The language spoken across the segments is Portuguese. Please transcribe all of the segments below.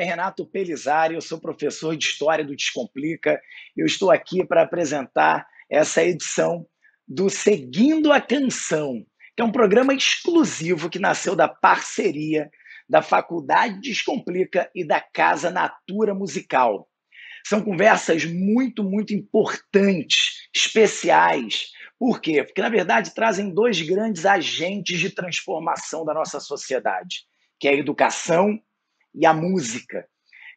É Renato Pelizari, eu sou professor de História do Descomplica. Eu estou aqui para apresentar essa edição do Seguindo a Canção, que é um programa exclusivo que nasceu da parceria da Faculdade Descomplica e da Casa Natura Musical. São conversas muito, muito importantes, especiais. Por quê? Porque, na verdade, trazem dois grandes agentes de transformação da nossa sociedade, que é a educação e a música.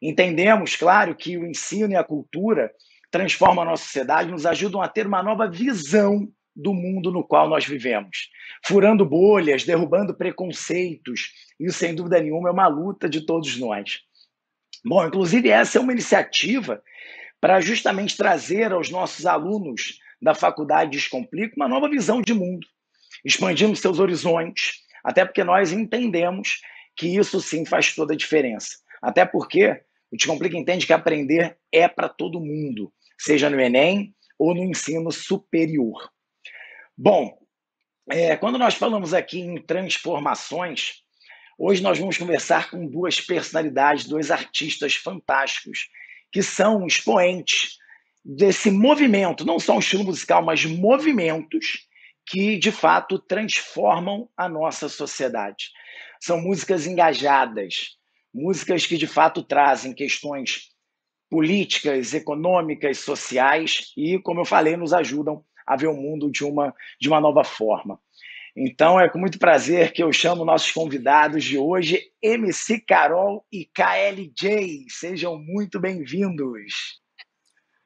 Entendemos, claro, que o ensino e a cultura transformam a nossa sociedade, nos ajudam a ter uma nova visão do mundo no qual nós vivemos. Furando bolhas, derrubando preconceitos, isso sem dúvida nenhuma é uma luta de todos nós. Bom, inclusive essa é uma iniciativa para justamente trazer aos nossos alunos da Faculdade Descomplica uma nova visão de mundo, expandindo seus horizontes, até porque nós entendemos que isso sim faz toda a diferença. Até porque o Descomplica entende que aprender é para todo mundo, seja no Enem ou no ensino superior. Bom, é, quando nós falamos aqui em transformações, hoje nós vamos conversar com duas personalidades, dois artistas fantásticos, que são expoentes desse movimento, não só um estilo musical, mas movimentos que de fato transformam a nossa sociedade. São músicas engajadas, músicas que de fato trazem questões políticas, econômicas, sociais e, como eu falei, nos ajudam a ver o mundo de uma, de uma nova forma. Então é com muito prazer que eu chamo nossos convidados de hoje, MC Carol e KLJ. Sejam muito bem-vindos.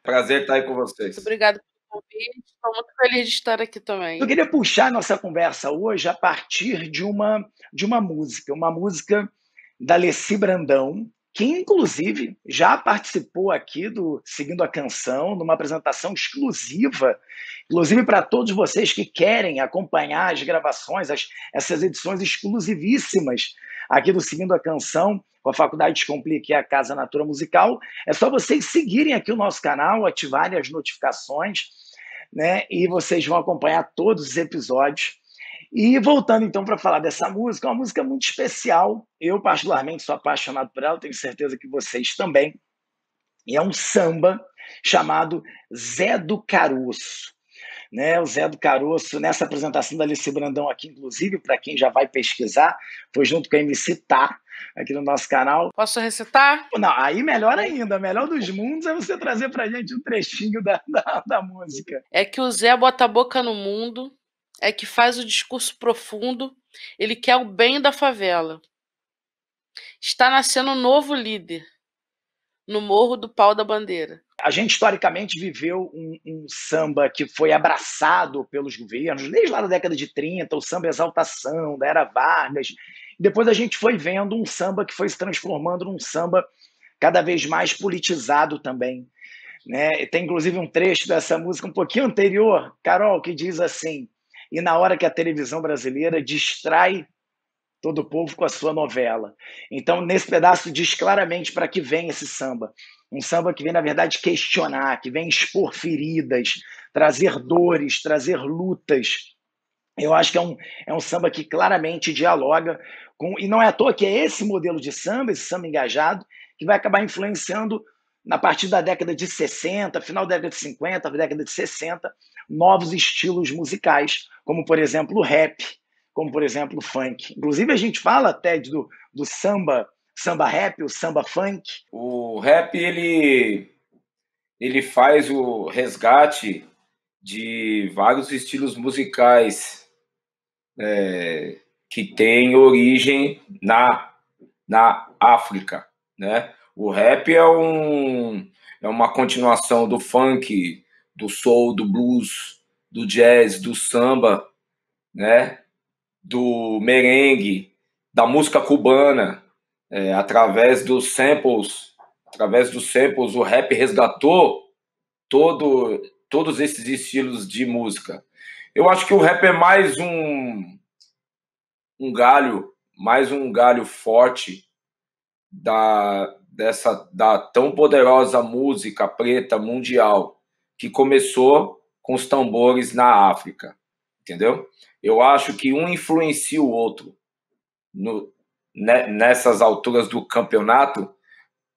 Prazer estar aí com vocês. Muito obrigado pelo convite. Estou muito feliz de estar aqui também. Eu queria puxar nossa conversa hoje a partir de uma de uma música, uma música da Leci Brandão, que inclusive já participou aqui do Seguindo a Canção, numa apresentação exclusiva, inclusive para todos vocês que querem acompanhar as gravações, as, essas edições exclusivíssimas aqui do Seguindo a Canção, com a Faculdade Descomplica e a Casa Natura Musical. É só vocês seguirem aqui o nosso canal, ativarem as notificações, né? E vocês vão acompanhar todos os episódios e voltando então para falar dessa música, é uma música muito especial. Eu, particularmente, sou apaixonado por ela, tenho certeza que vocês também. E é um samba chamado Zé do Caroço. Né, o Zé do Caroço, nessa apresentação da Alice Brandão aqui, inclusive, para quem já vai pesquisar, foi junto com a MC Tá, aqui no nosso canal. Posso recitar? Não, aí melhor ainda, melhor dos mundos é você trazer pra gente um trechinho da, da, da música. É que o Zé bota a boca no mundo, é que faz o discurso profundo, ele quer o bem da favela. Está nascendo um novo líder no Morro do Pau da Bandeira. A gente, historicamente, viveu um, um, samba que foi abraçado pelos governos, desde lá da década de 30, o samba Exaltação, da Era Vargas. Depois a gente foi vendo um samba que foi se transformando num samba cada vez mais politizado também. Né? Tem, inclusive, um trecho dessa música um pouquinho anterior, Carol, que diz assim e na hora que a televisão brasileira distrai todo o povo com a sua novela. Então, nesse pedaço, diz claramente para que vem esse samba. Um samba que vem, na verdade, questionar, que vem expor feridas, trazer dores, trazer lutas. Eu acho que é um, é um samba que claramente dialoga com. E não é à toa que é esse modelo de samba, esse samba engajado, que vai acabar influenciando, na partir da década de 60, final da década de 50, década de 60, novos estilos musicais, como por exemplo o rap, como por exemplo o funk. Inclusive a gente fala até do, do samba, samba rap, o samba funk. O rap ele ele faz o resgate de vários estilos musicais é, que têm origem na na África, né? O rap é um é uma continuação do funk, do soul, do blues, do jazz, do samba, né? do merengue, da música cubana, é, através dos samples, através dos samples, o rap resgatou todo, todos esses estilos de música. Eu acho que o rap é mais um, um galho, mais um galho forte da, dessa da tão poderosa música preta mundial que começou com os tambores na África, entendeu? Eu acho que um influencia o outro. No, né, nessas alturas do campeonato,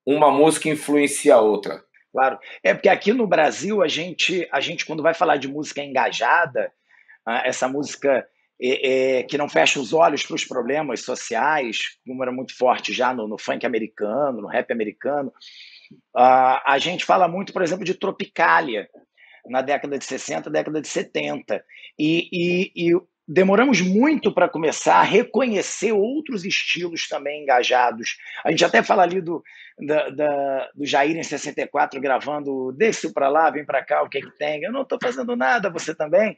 uma música influencia a outra. Claro, é porque aqui no Brasil a gente, a gente quando vai falar de música engajada, ah, essa música é, é, que não fecha os olhos para os problemas sociais, como era muito forte já no, no funk americano, no rap americano, Uh, a gente fala muito, por exemplo, de Tropicália, na década de 60, década de 70. E, e, e demoramos muito para começar a reconhecer outros estilos também engajados. A gente até fala ali do, da, da, do Jair em 64 gravando Desce para lá, vem para cá, o que, é que tem? Eu não estou fazendo nada, você também?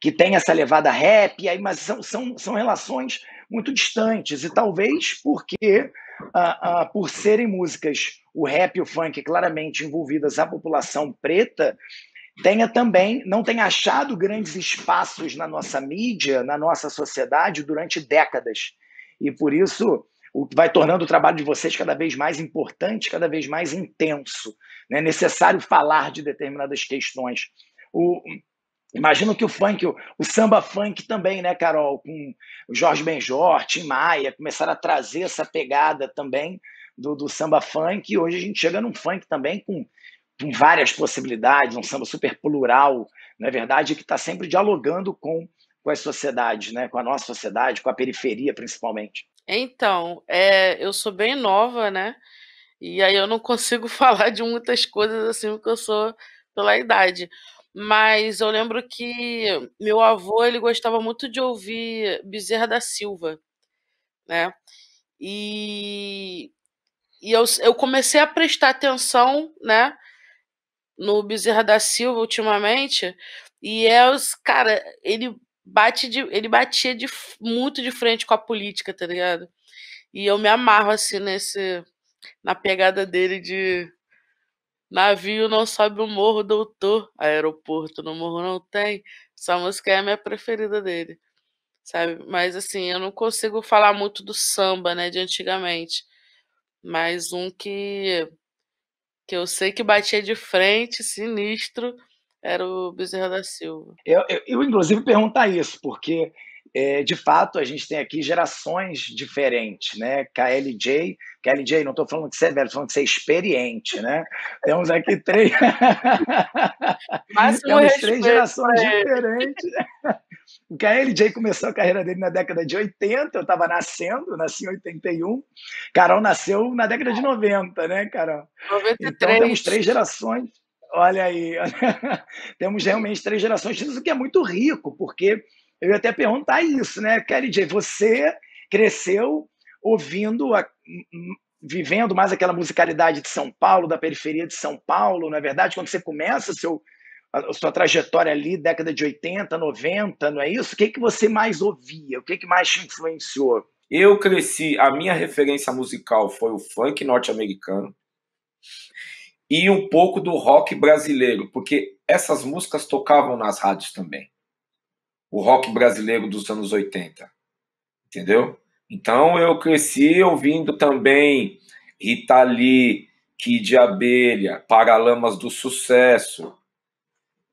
Que tem essa levada rap, aí, mas são, são, são relações muito distantes. E talvez porque, ah, ah, por serem músicas, o rap e o funk claramente envolvidas à população preta, tenha também, não tenha achado grandes espaços na nossa mídia, na nossa sociedade durante décadas. E por isso o que vai tornando o trabalho de vocês cada vez mais importante, cada vez mais intenso. Né, é necessário falar de determinadas questões. O, Imagino que o funk, o, o, samba funk também, né, Carol? Com o Jorge Benjor, Tim Maia, começaram a trazer essa pegada também do, do samba funk. E hoje a gente chega num funk também com, com várias possibilidades, um samba super plural, na é verdade, que está sempre dialogando com, com as sociedades, né? com a nossa sociedade, com a periferia principalmente. Então, é, eu sou bem nova, né? E aí eu não consigo falar de muitas coisas assim, porque eu sou pela idade. Mas eu lembro que meu avô, ele gostava muito de ouvir Bezerra da Silva, né? E, e eu, eu comecei a prestar atenção, né? No Bezerra da Silva ultimamente. E é os, cara, ele bate de, ele batia de, muito de frente com a política, tá ligado? E eu me amarro assim nesse na pegada dele de Navio não sobe o morro, doutor. Aeroporto no morro não tem. Essa música é a minha preferida dele. Sabe? Mas assim, eu não consigo falar muito do samba, né, de antigamente. Mas um que que eu sei que batia de frente, sinistro, era o Bezerra da Silva. Eu, eu, eu inclusive perguntar isso, porque é, de fato, a gente tem aqui gerações diferentes, né? KLJ, KLJ, não estou falando que você é velho, estou falando que você é experiente, né? Temos aqui três. Mas Temos três gerações é. diferentes. O KLJ começou a carreira dele na década de 80, eu estava nascendo, nasci em 81. Carol nasceu na década de 90, né, Carol? 93. Então temos três gerações. Olha aí, temos realmente três gerações, isso que é muito rico, porque eu ia até perguntar isso, né? Kelly J, você cresceu ouvindo, a, hum, vivendo mais aquela musicalidade de São Paulo, da periferia de São Paulo, não é verdade? Quando você começa seu, a sua trajetória ali, década de 80, 90, não é isso? O que, que você mais ouvia? O que, que mais te influenciou? Eu cresci, a minha referência musical foi o funk norte-americano e um pouco do rock brasileiro, porque essas músicas tocavam nas rádios também o rock brasileiro dos anos 80. Entendeu? Então eu cresci ouvindo também Rita Lee, Kid Abelha, Paralamas do Sucesso,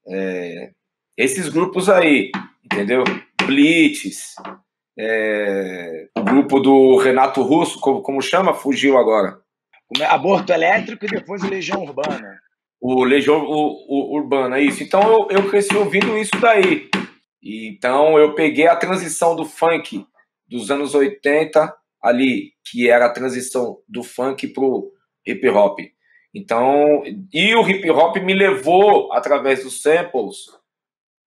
é, esses grupos aí, entendeu? Blitz, é, o grupo do Renato Russo, como, como chama? Fugiu agora. Aborto Elétrico e depois o Legião Urbana. O Legião o, o, Urbana, isso. Então eu, eu cresci ouvindo isso daí. Então eu peguei a transição do funk dos anos 80 ali, que era a transição do funk pro hip hop. Então, e o hip hop me levou através dos samples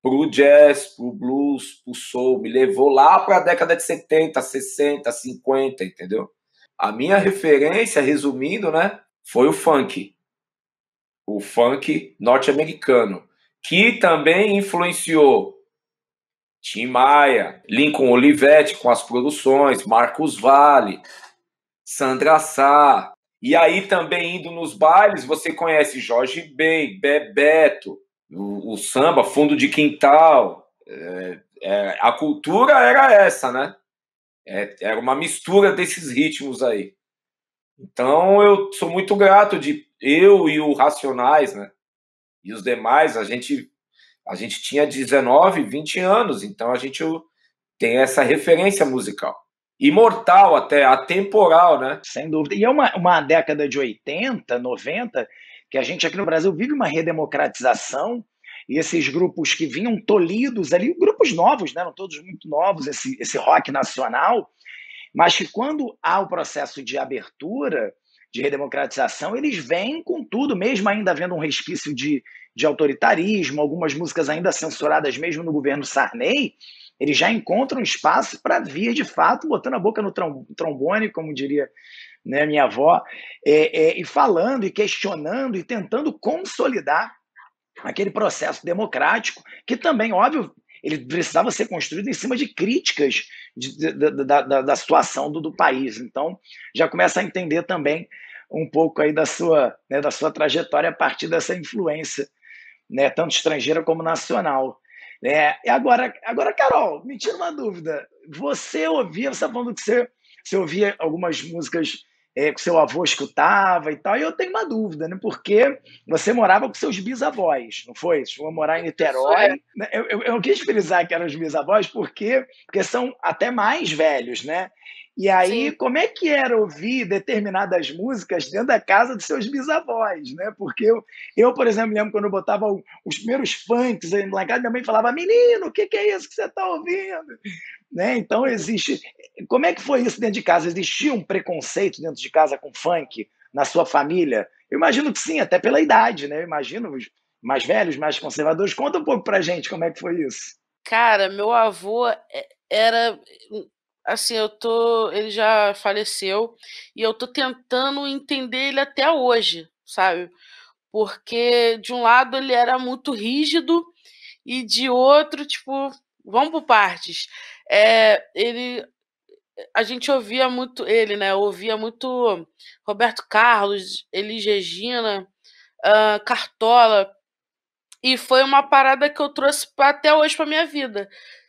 pro jazz, pro blues, pro soul, me levou lá para a década de 70, 60, 50, entendeu? A minha referência, resumindo, né, foi o funk. O funk norte-americano, que também influenciou Tim Maia, Lincoln Olivetti com as produções, Marcos Vale, Sandra Sá. E aí também indo nos bailes, você conhece Jorge Ben, Bebeto, o, o samba, fundo de quintal. É, é, a cultura era essa, né? É, era uma mistura desses ritmos aí. Então eu sou muito grato de eu e o Racionais, né? E os demais, a gente a gente tinha 19, 20 anos, então a gente tem essa referência musical. Imortal até, atemporal, né? Sem dúvida. E é uma, uma década de 80, 90, que a gente aqui no Brasil vive uma redemocratização e esses grupos que vinham tolhidos ali, grupos novos, né? eram todos muito novos, esse, esse rock nacional, mas que quando há o processo de abertura, de redemocratização, eles vêm com tudo, mesmo ainda havendo um resquício de, de autoritarismo, algumas músicas ainda censuradas mesmo no governo Sarney, ele já encontra um espaço para vir de fato, botando a boca no trombone, como diria né, minha avó, é, é, e falando e questionando e tentando consolidar aquele processo democrático, que também, óbvio, ele precisava ser construído em cima de críticas de, de, da, da, da, situação do, do país. Então, já começa a entender também um pouco aí da sua, né, da sua trajetória a partir dessa influência né? tanto estrangeira como nacional. É, e agora, agora, Carol, me tira uma dúvida. Você ouvia, você tá falando que você, você ouvia algumas músicas é, que seu avô escutava e tal, e eu tenho uma dúvida, né? Porque você morava com seus bisavós, não foi? Você foi morar em é. Niterói. Né? Eu, eu, eu, quis frisar que eram os bisavós porque, porque são até mais velhos, né? E aí, Sim. como é que era ouvir determinadas músicas dentro da casa de seus bisavós, né? Porque eu, eu por exemplo, lembro quando eu botava os primeiros funks lá em casa, minha mãe falava, menino, o que, que é isso que você está ouvindo? Né? Então, existe... Como é que foi isso dentro de casa? Existia um preconceito dentro de casa com funk na sua família? Eu imagino que sim, até pela idade, né? Eu imagino os mais velhos, mais conservadores. Conta um pouco pra gente como é que foi isso. Cara, meu avô eh, era assim, eu tô. Ele já faleceu e eu tô tentando entender ele até hoje, sabe? Porque de um lado ele era muito rígido e de outro, tipo, vamos por partes. É, ele. A gente ouvia muito ele, né? ouvia muito Roberto Carlos, Elis Regina, uh, Cartola. E foi uma parada que eu trouxe até hoje para minha vida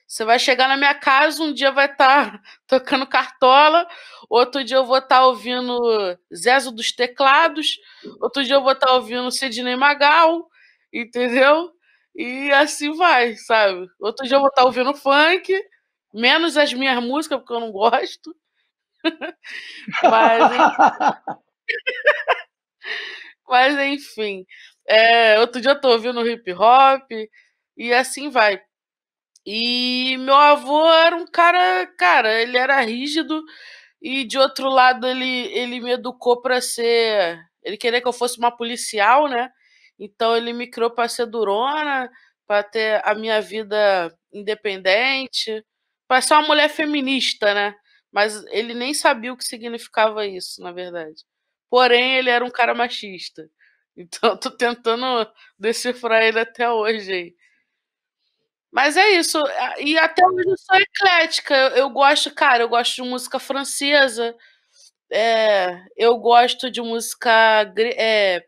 você vai chegar na minha casa, um dia vai estar tá tocando cartola, outro dia eu vou estar tá ouvindo Zezo dos Teclados, outro dia eu vou estar tá ouvindo Sidney Magal, entendeu? E assim vai, sabe? Outro dia eu vou estar tá ouvindo funk, menos as minhas músicas, porque eu não gosto. Mas, Mas enfim. É, outro dia eu tô ouvindo hip hop, e assim vai. E meu avô era um cara, cara, ele era rígido e de outro lado ele, ele me educou para ser, ele queria que eu fosse uma policial, né? Então ele me criou para ser durona, para ter a minha vida independente, para ser uma mulher feminista, né? Mas ele nem sabia o que significava isso, na verdade. Porém, ele era um cara machista. Então, eu tô tentando decifrar ele até hoje. Hein? Mas é isso. E até hoje eu sou eclética. Eu, eu gosto, cara, eu gosto de música francesa. É, eu gosto de música é,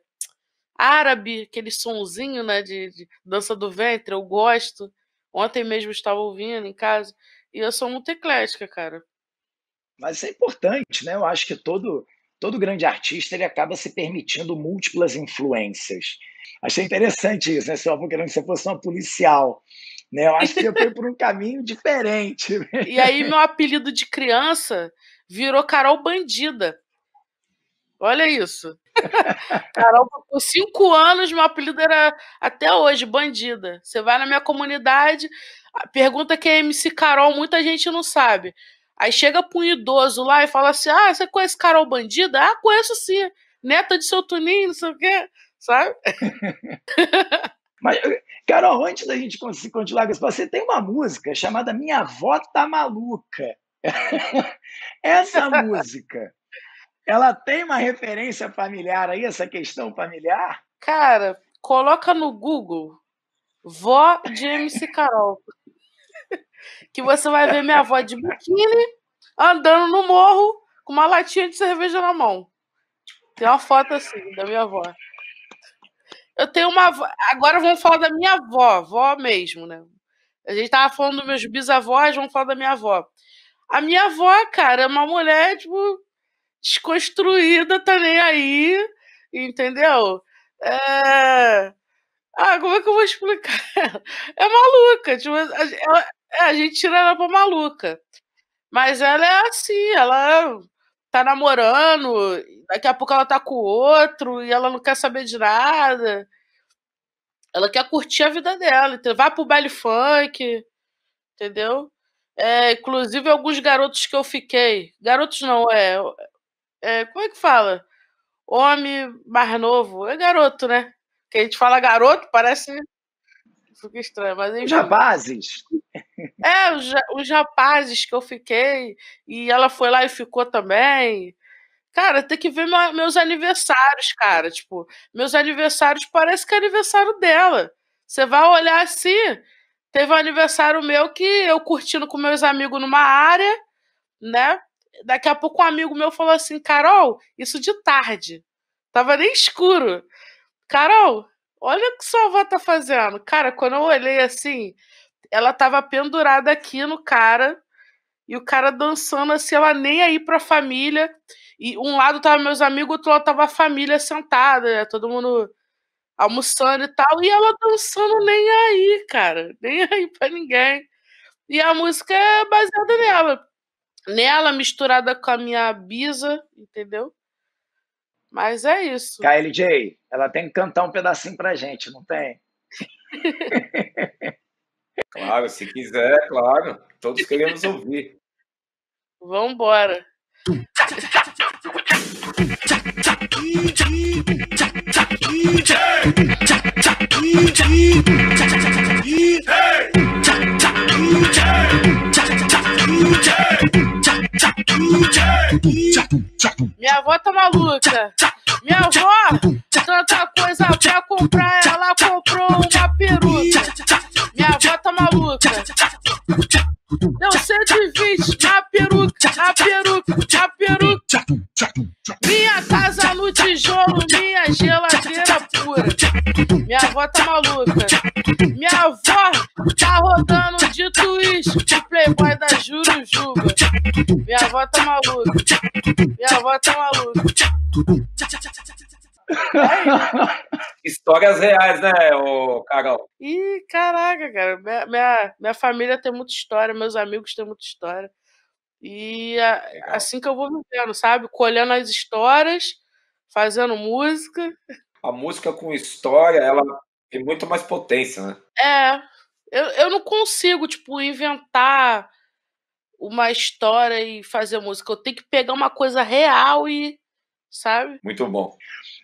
árabe, aquele sonzinho, né? De, de, dança do ventre, eu gosto. Ontem mesmo estava ouvindo em casa. E eu sou muito eclética, cara. Mas é importante, né? Eu acho que todo, todo grande artista ele acaba se permitindo múltiplas influências. Achei interessante isso, né? Você estava querendo que você fosse uma policial. Né? Eu acho que eu fui por um caminho diferente. Né? E aí, meu apelido de criança virou Carol Bandida. Olha isso. Carol, por cinco anos, meu apelido era até hoje, bandida. Você vai na minha comunidade, pergunta quem é MC Carol, muita gente não sabe. Aí chega para um idoso lá e fala assim: Ah, você conhece Carol Bandida? Ah, conheço sim. Neta de seu Tuninho, não sei o quê, sabe? Mas, eh, Carol, antes da gente continuar com isso, você tem uma música chamada Minha Vó Tá Maluca. essa música, ela tem uma referência familiar aí, essa questão familiar? Cara, coloca no Google Vó de MC Carol. que você vai ver minha avó de biquíni andando no morro com uma latinha de cerveja na mão. Tem uma foto assim da minha avó. Eu tenho uma. Agora vamos falar da minha avó, avó mesmo, né? A gente tava falando dos meus bisavós, vamos falar da minha avó. A minha avó, cara, é uma mulher, tipo, desconstruída, tá nem aí, entendeu? É... Ah, como é que eu vou explicar É maluca, tipo, a, é, é, a gente tira ela pra maluca. Mas ela é assim, ela tá namorando, Daqui a pouco ela tá com o outro e ela não quer saber de nada. Ela quer curtir a vida dela. Então, vai pro baile funk, entendeu? É, inclusive, alguns garotos que eu fiquei. Garotos não, é, é. Como é que fala? Homem mais novo. É garoto, né? Que a gente fala garoto, parece. Fica é estranho, mas enfim. Os rapazes. É, os, os rapazes que eu fiquei. E ela foi lá e ficou também. Cara, tem que ver meus aniversários, cara. Tipo, meus aniversários parece que é aniversário dela. Você vai olhar assim. Teve um aniversário meu que eu curtindo com meus amigos numa área, né? Daqui a pouco um amigo meu falou assim: Carol, isso de tarde. Tava nem escuro. Carol, olha o que sua avó tá fazendo. Cara, quando eu olhei assim, ela tava pendurada aqui no cara e o cara dançando assim, ela nem aí pra família. E um lado tava meus amigos, outro lado tava a família sentada, né? todo mundo almoçando e tal. E ela dançando nem aí, cara. Nem aí pra ninguém. E a música é baseada nela. Nela, misturada com a minha bisa, entendeu? Mas é isso. KLJ, ela tem que cantar um pedacinho pra gente, não tem? claro, se quiser, claro. Todos queremos ouvir. Vambora. Minha avó tá maluca. Minha avó, tanta coisa pra comprar, ela comprou uma peruca. Minha avó tá maluca. Não 120, a peruca, a peruca, a peruca. Minha casa no tijolo, minha geladeira pura. Minha avó tá maluca. Minha avó tá rodando de twist, de playboy da Jurujuba. Minha avó tá maluca. Minha avó tá maluca. Histórias reais, né, O Carol? Ih, caraca, cara. Minha, minha, minha, família tem muita história, meus amigos têm muita história. E a, assim que eu vou vivendo, sabe? Colhendo as histórias, fazendo música. A música com história, ela tem muito mais potência, né? É. Eu, eu não consigo, tipo, inventar uma história e fazer música. Eu tenho que pegar uma coisa real e sabe? Muito bom.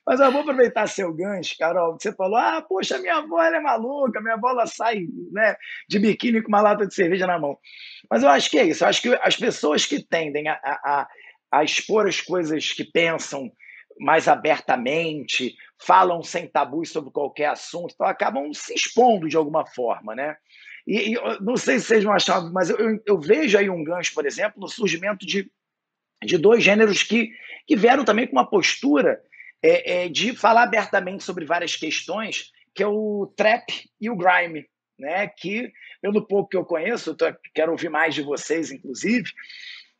Mas eu vou aproveitar seu gancho, Carol. Você falou, ah, poxa, minha avó é maluca, minha avó sai né, de biquíni com uma lata de cerveja na mão. Mas eu acho que é isso. Eu acho que as pessoas que tendem a, a, a expor as coisas que pensam mais abertamente, falam sem tabus sobre qualquer assunto, então acabam se expondo de alguma forma, né? E, e não sei se vocês vão achar, mas eu, eu, eu vejo aí um gancho, por exemplo, no surgimento de de dois gêneros que, que vieram também com uma postura é, é, de falar abertamente sobre várias questões, que é o trap e o grime, né? que, pelo pouco que eu conheço, eu tô, quero ouvir mais de vocês, inclusive,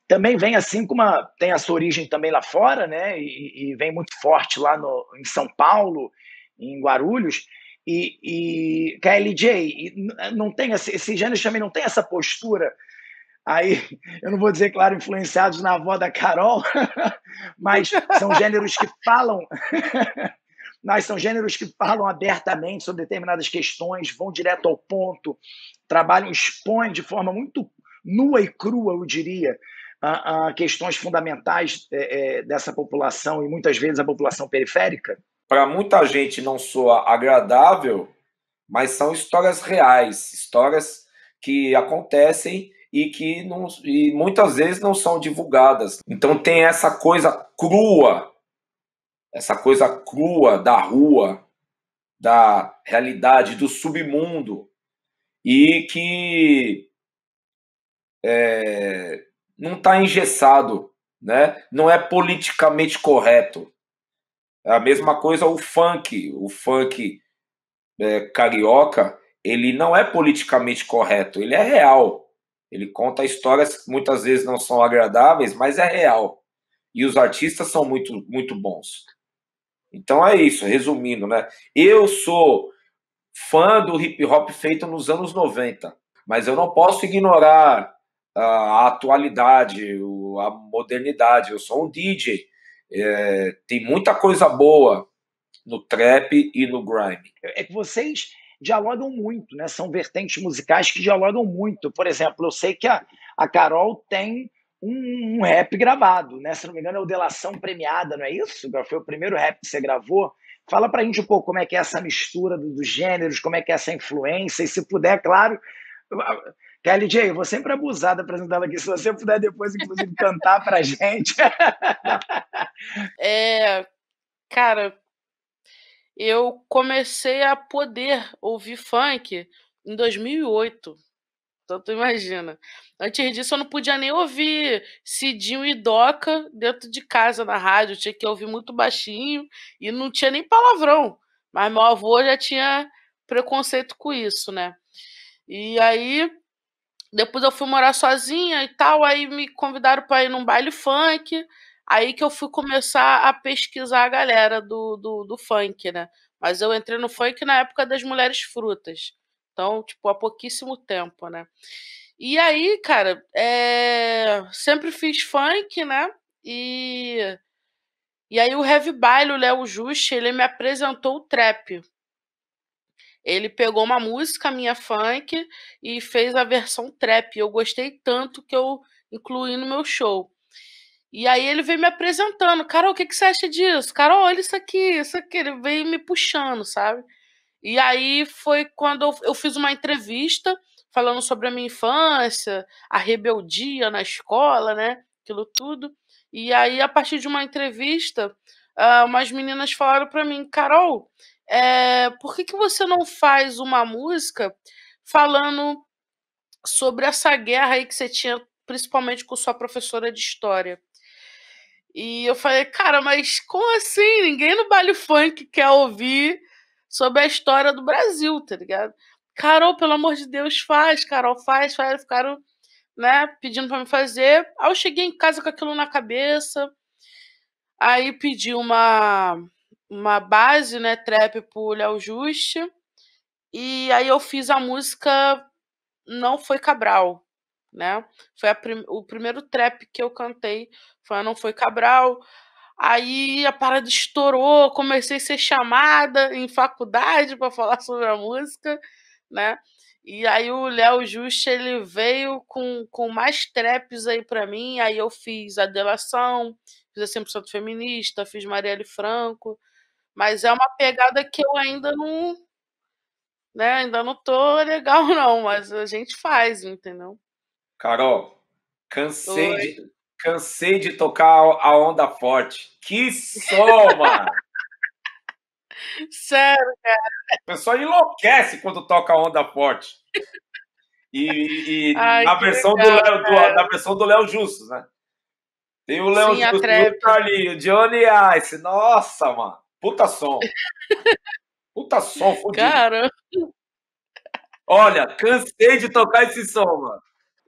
também vem assim com uma tem a sua origem também lá fora né e, e vem muito forte lá no, em São Paulo em Guarulhos e, e KLJ é e não tem esse, esse gênero também não tem essa postura aí eu não vou dizer, claro, influenciados na avó da Carol, mas são gêneros que falam. Mas são gêneros que falam abertamente sobre determinadas questões, vão direto ao ponto, trabalham, expõem de forma muito nua e crua, eu diria, a, a questões fundamentais é, é, dessa população e muitas vezes a população periférica? Para muita gente não soa agradável, mas são histórias reais, histórias que acontecem e que não, e muitas vezes não são divulgadas. Então tem essa coisa crua, essa coisa crua da rua, da realidade, do submundo, e que é, não está engessado, né? não é politicamente correto. É a mesma coisa o funk, o funk é, carioca, ele não é politicamente correto, ele é real ele conta histórias que muitas vezes não são agradáveis, mas é real. E os artistas são muito, muito bons. Então é isso, resumindo, né? Eu sou fã do hip hop feito nos anos 90, mas eu não posso ignorar a atualidade, a modernidade. Eu sou um DJ. É, tem muita coisa boa no trap e no grime. É que vocês dialogam muito, né? São vertentes musicais que dialogam muito. Por exemplo, eu sei que a, a Carol tem um, um rap gravado, né? Se não me engano, é o Delação Premiada, não é isso? Foi o primeiro rap que você gravou. Fala pra gente um pouco como é que é essa mistura dos gêneros, como é que é essa influência, e se puder, claro. Kelly J, eu vou sempre abusar apresentando aqui. Se você puder depois, inclusive, cantar pra gente. é, cara, eu comecei a poder ouvir funk em 2008. Então tu imagina. Antes disso eu não podia nem ouvir Cidinho e Doca dentro de casa na rádio, eu tinha que ouvir muito baixinho e não tinha nem palavrão. Mas meu avô já tinha preconceito com isso, né? E aí depois eu fui morar sozinha e tal, aí me convidaram para ir num baile funk. Aí que eu fui começar a pesquisar a galera do, do, do funk, né? Mas eu entrei no funk na época das Mulheres Frutas. Então, tipo, há pouquíssimo tempo, né? E aí, cara, é... sempre fiz funk, né? E... e aí o Heavy Baile, o Léo Juste, ele me apresentou o trap. Ele pegou uma música minha funk e fez a versão trap. Eu gostei tanto que eu incluí no meu show. E aí ele veio me apresentando, Carol, o que, que você acha disso? Carol, olha isso aqui, isso aqui. Ele veio me puxando, sabe? E aí foi quando eu, fiz uma entrevista falando sobre a minha infância, a rebeldia na escola, né? Aquilo tudo. E aí, a partir de uma entrevista, ah, umas meninas falaram para mim, Carol, é, por que, que você não faz uma música falando sobre essa guerra aí que você tinha, principalmente com sua professora de história? E eu falei, cara, mas como assim? Ninguém no baile funk quer ouvir sobre a história do Brasil, tá ligado? Carol, pelo amor de Deus, faz, Carol, faz, faz. Ficaram, né, pedindo para me fazer. Aí eu cheguei em casa com aquilo na cabeça. Aí pedi uma, uma base, né, trap pro Léo Juste. E aí eu fiz a música Não Foi Cabral, né? Foi prim o primeiro trap que eu cantei, foi Não Foi Cabral. Aí a parada estourou, comecei a ser chamada em faculdade para falar sobre a música, né? E aí o Léo Justo ele veio com, com mais traps aí para mim. Aí eu fiz a delação, fiz a 100% feminista, fiz Marielle Franco, mas é uma pegada que eu ainda não né, ainda não tô legal não, mas a gente faz, entendeu? Carol, cansei de, cansei de tocar a onda forte. Que soma! Sério, cara. O pessoal enlouquece quando toca a onda forte. E, e Ai, na, versão legal, Léo, do, na, versão do Léo, Justus, né? Tem o Léo Justus, o Carlinho, o Johnny Ice. Nossa, mano. Puta som. Puta som, fudido. Cara. Olha, cansei de tocar esse som, mano.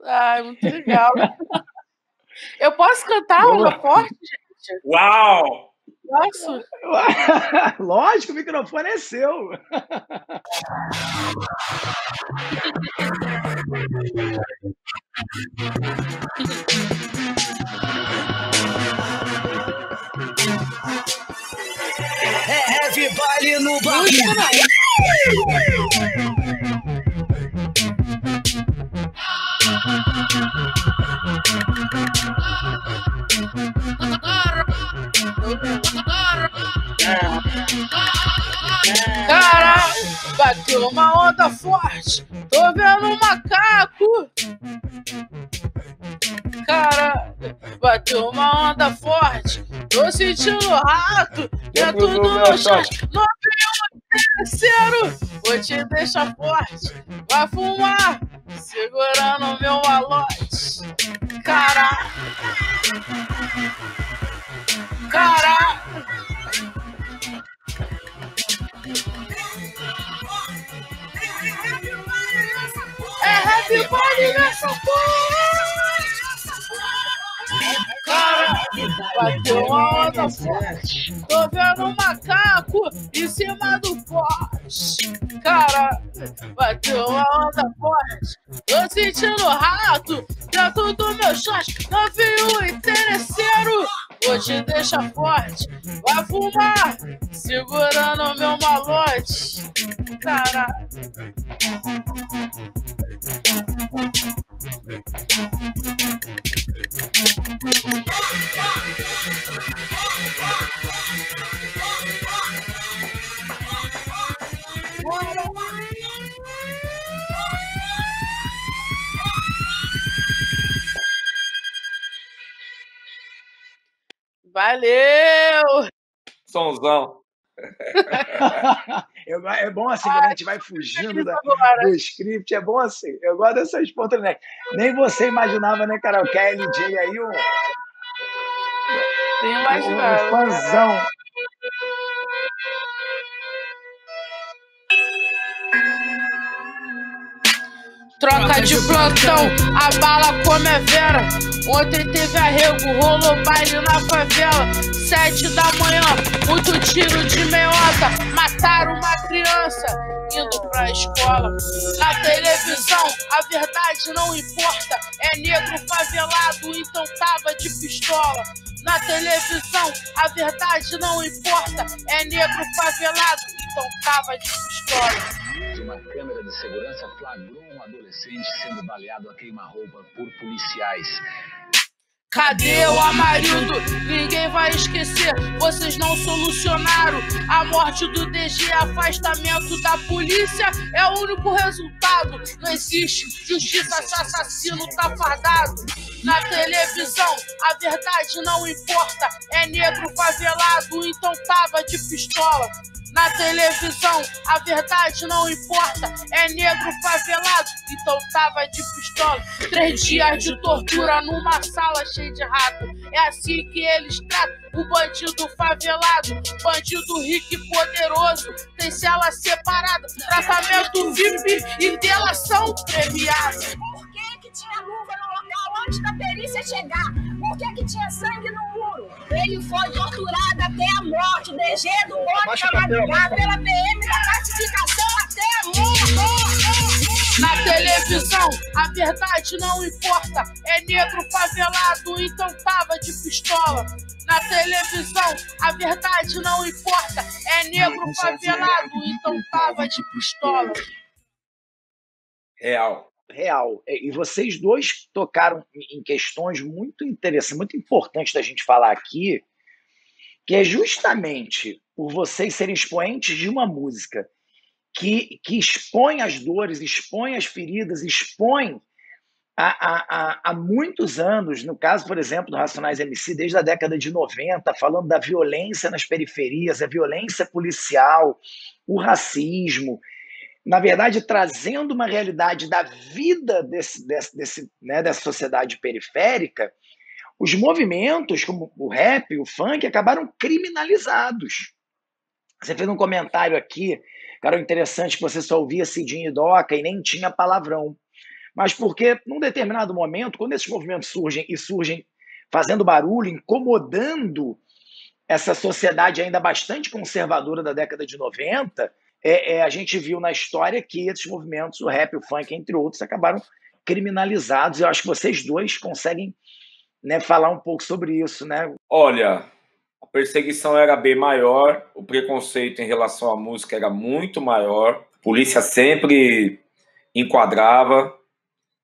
Ai, ah, muito legal. Eu posso cantar Boa. uma forte, gente? Uau! Posso? Lógico, o microfone é seu. É heavy baile no barril. Yeah. Caralho, bateu uma onda forte. Tô vendo um macaco. Caralho, bateu uma onda forte. Tô sentindo rato. E é tudo no chão Não terceiro, vou te deixar forte. Vai fumar, segurando meu malote. Caralho. Caralho. É party nessa porra! Cara, bateu uma onda forte. Tô vendo um macaco em cima do poste. Cara, bateu uma onda forte. Tô sentindo rato dentro do meu short. Não vi o interesseiro vou te deixar forte. Vai fumar, segurando meu malote. Caralho. Valeu! Sonzão. é bom assim, quando a gente vai fugindo da, do script, é bom assim. Eu gosto dessa espontaneidade. Nem você imaginava, né, Carol? Que a LJ aí, um. Nem imaginava. Um fãzão. Troca de plantão, a bala come a vera. Ontem teve arrego, rolou baile na favela. Sete da manhã, muito tiro de meiota. Mataram uma criança indo pra escola. Na televisão, a verdade não importa. É negro favelado, então tava de pistola. Na televisão, a verdade não importa. É negro favelado, então tava de pistola. Uma câmera de segurança flagrou um adolescente sendo baleado a queima-roupa por policiais. Cadê o Amarildo? Ninguém vai esquecer. Vocês não solucionaram a morte do DG, afastamento da polícia é o único resultado. Não existe justiça se assassino tá fardado. Na televisão, a verdade não importa. É negro favelado, então tava de pistola na televisão. A verdade não importa, é negro favelado. Então tava de pistola. Três dias de tortura numa sala cheia de rato. É assim que eles tratam o bandido favelado. Bandido rico e poderoso, tem cela separada. Tratamento VIP e delação premiada. Por que, que tinha luva no local antes da perícia chegar? Por que, que tinha sangue no ele foi torturado até a morte. DG do bonde da madrugada pela PM da classificação até a morte. Na televisão, a verdade não importa. É negro favelado, então tava de pistola. Na televisão, a verdade não importa. É negro favelado, então tava de pistola. Real real. É, e vocês dois tocaram em questões muito interessantes, muito importantes da gente falar aqui, que é justamente por vocês serem expoentes de uma música que, que expõe as dores, expõe as feridas, expõe há, muitos anos, no caso, por exemplo, do Racionais MC, desde a década de 90, falando da violência nas periferias, a violência policial, o racismo, na verdade, trazendo uma realidade da vida desse, desse, desse né, dessa sociedade periférica, os movimentos como o rap, o funk, acabaram criminalizados. Você fez um comentário aqui, cara, interessante que você só ouvia Cidinho e Doca e nem tinha palavrão. Mas porque, num determinado momento, quando esses movimentos surgem e surgem fazendo barulho, incomodando essa sociedade ainda bastante conservadora da década de 90, é, é, a gente viu na história que esses movimentos, o rap, o funk, entre outros, acabaram criminalizados. Eu acho que vocês dois conseguem né, falar um pouco sobre isso, né? Olha, a perseguição era bem maior, o preconceito em relação à música era muito maior, a polícia sempre enquadrava,